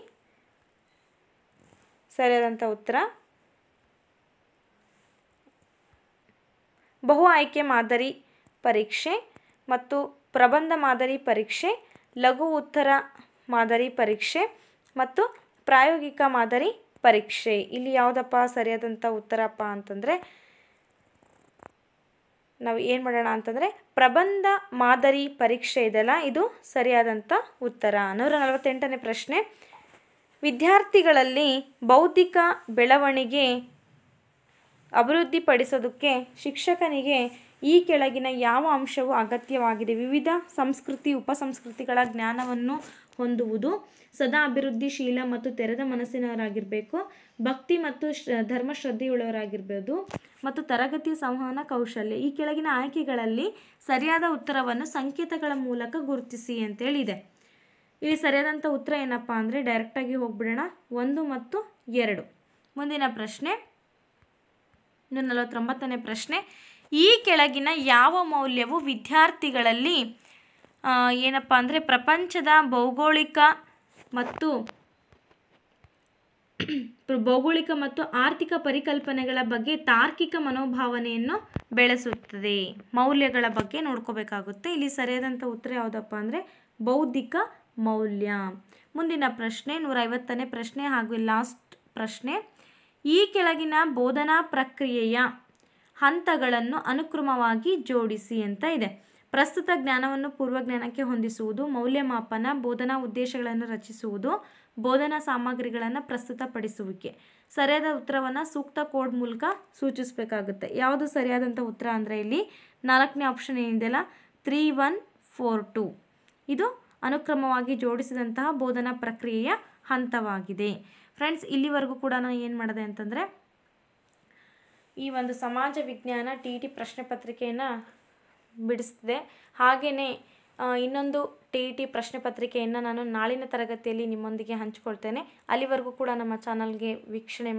ಸರಿಯಾದಂಥ ಉತ್ತರ ಬಹು ಆಯ್ಕೆ ಮಾದರಿ ಪರೀಕ್ಷೆ ಮತ್ತು ಪ್ರಬಂಧ ಮಾದರಿ ಪರೀಕ್ಷೆ ಲಘು ಉತ್ತರ ಮಾದರಿ ಪರೀಕ್ಷೆ ಮತ್ತು ಪ್ರಾಯೋಗಿಕ ಮಾದರಿ ಪರೀಕ್ಷೆ ಇಲ್ಲಿ ಯಾವುದಪ್ಪ ಸರಿಯಾದಂಥ ಉತ್ತರಪ್ಪ ಅಂತಂದರೆ ನಾವು ಏನು ಮಾಡೋಣ ಅಂತಂದರೆ ಪ್ರಬಂಧ ಮಾದರಿ ಪರೀಕ್ಷೆ ಇದೆಲ್ಲ ಇದು ಸರಿಯಾದಂಥ ಉತ್ತರ ನೂರ ನಲವತ್ತೆಂಟನೇ ಪ್ರಶ್ನೆ ವಿದ್ಯಾರ್ಥಿಗಳಲ್ಲಿ ಬೌದ್ಧಿಕ ಬೆಳವಣಿಗೆ ಅಭಿವೃದ್ಧಿಪಡಿಸೋದಕ್ಕೆ ಶಿಕ್ಷಕನಿಗೆ ಈ ಕೆಳಗಿನ ಯಾವ ಅಂಶವು ಅಗತ್ಯವಾಗಿದೆ ವಿವಿಧ ಸಂಸ್ಕೃತಿ ಉಪಸಂಸ್ಕೃತಿಗಳ ಜ್ಞಾನವನ್ನು ಹೊಂದುವುದು ಸದಾ ಅಭಿವೃದ್ಧಿಶೀಲ ಮತ್ತು ತೆರೆದ ಮನಸ್ಸಿನವರಾಗಿರಬೇಕು ಭಕ್ತಿ ಮತ್ತು ಧರ್ಮ ಶ್ರದ್ಧೆಯುಳ್ಳವರಾಗಿರ್ಬೋದು ಮತ್ತು ತರಗತಿ ಸಂವಹನ ಕೌಶಲ್ಯ ಈ ಕೆಳಗಿನ ಆಯ್ಕೆಗಳಲ್ಲಿ ಸರಿಯಾದ ಉತ್ತರವನ್ನು ಸಂಕೇತಗಳ ಮೂಲಕ ಗುರುತಿಸಿ ಅಂತೇಳಿದೆ ಇಲ್ಲಿ ಸರಿಯಾದಂಥ ಉತ್ತರ ಏನಪ್ಪ ಅಂದರೆ ಡೈರೆಕ್ಟಾಗಿ ಹೋಗ್ಬಿಡೋಣ ಒಂದು ಮತ್ತು ಎರಡು ಮುಂದಿನ ಪ್ರಶ್ನೆ ನಲವತ್ತೊಂಬತ್ತನೇ ಪ್ರಶ್ನೆ ಈ ಕೆಳಗಿನ ಯಾವ ಮೌಲ್ಯವು ವಿದ್ಯಾರ್ಥಿಗಳಲ್ಲಿ ಏನಪ್ಪ ಅಂದರೆ ಪ್ರಪಂಚದ ಭೌಗೋಳಿಕ ಮತ್ತು ಭೌಗೋಳಿಕ ಮತ್ತು ಆರ್ಥಿಕ ಪರಿಕಲ್ಪನೆಗಳ ಬಗ್ಗೆ ತಾರ್ಕಿಕ ಮನೋಭಾವನೆಯನ್ನು ಬೆಳೆಸುತ್ತದೆ ಮೌಲ್ಯಗಳ ಬಗ್ಗೆ ನೋಡ್ಕೋಬೇಕಾಗುತ್ತೆ ಇಲ್ಲಿ ಸರಿಯಾದಂಥ ಉತ್ತರ ಯಾವುದಪ್ಪ ಅಂದರೆ ಬೌದ್ಧಿಕ ಮೌಲ್ಯ ಮುಂದಿನ ಪ್ರಶ್ನೆ ನೂರೈವತ್ತನೇ ಪ್ರಶ್ನೆ ಹಾಗೂ ಲಾಸ್ಟ್ ಪ್ರಶ್ನೆ ಈ ಕೆಳಗಿನ ಬೋಧನಾ ಪ್ರಕ್ರಿಯೆಯ ಹಂತಗಳನ್ನು ಅನುಕ್ರಮವಾಗಿ ಜೋಡಿಸಿ ಅಂತ ಇದೆ ಪ್ರಸ್ತುತ ಜ್ಞಾನವನ್ನು ಪೂರ್ವಜ್ಞಾನಕ್ಕೆ ಹೊಂದಿಸುವುದು ಮೌಲ್ಯಮಾಪನ ಬೋಧನಾ ಉದ್ದೇಶಗಳನ್ನು ರಚಿಸುವುದು ಬೋಧನಾ ಸಾಮಗ್ರಿಗಳನ್ನು ಪ್ರಸ್ತುತಪಡಿಸುವಿಕೆ ಸರಿಯಾದ ಉತ್ತರವನ್ನು ಸೂಕ್ತ ಕೋಡ್ ಮೂಲಕ ಸೂಚಿಸಬೇಕಾಗುತ್ತೆ ಯಾವುದು ಸರಿಯಾದಂಥ ಉತ್ತರ ಅಂದರೆ ಇಲ್ಲಿ ನಾಲ್ಕನೇ ಆಪ್ಷನ್ ಏನಿದೆಯಲ್ಲ ತ್ರೀ ಒನ್ ಫೋರ್ ಟು ಇದು ಅನುಕ್ರಮವಾಗಿ ಜೋಡಿಸಿದಂತಹ ಬೋಧನಾ ಪ್ರಕ್ರಿಯೆಯ ಹಂತವಾಗಿದೆ ಫ್ರೆಂಡ್ಸ್ ಇಲ್ಲಿವರೆಗೂ ಕೂಡ ನಾನು ಏನು ಮಾಡಿದೆ ಅಂತಂದರೆ ಈ ಒಂದು ಸಮಾಜ ವಿಜ್ಞಾನ ಟಿ ಟಿ e ಪ್ರಶ್ನೆ ಪತ್ರಿಕೆಯನ್ನು ಬಿಡಿಸ್ತಿದೆ ಹಾಗೆಯೇ ಇನ್ನೊಂದು ಟಿ ಇ ಟಿ ಪ್ರಶ್ನೆ ಪತ್ರಿಕೆಯನ್ನು ನಾನು ನಾಳಿನ ತರಗತಿಯಲ್ಲಿ ನಿಮ್ಮೊಂದಿಗೆ ಹಂಚಿಕೊಳ್ತೇನೆ ಅಲ್ಲಿವರೆಗೂ ಕೂಡ ನಮ್ಮ ಚಾನಲ್ಗೆ ವೀಕ್ಷಣೆ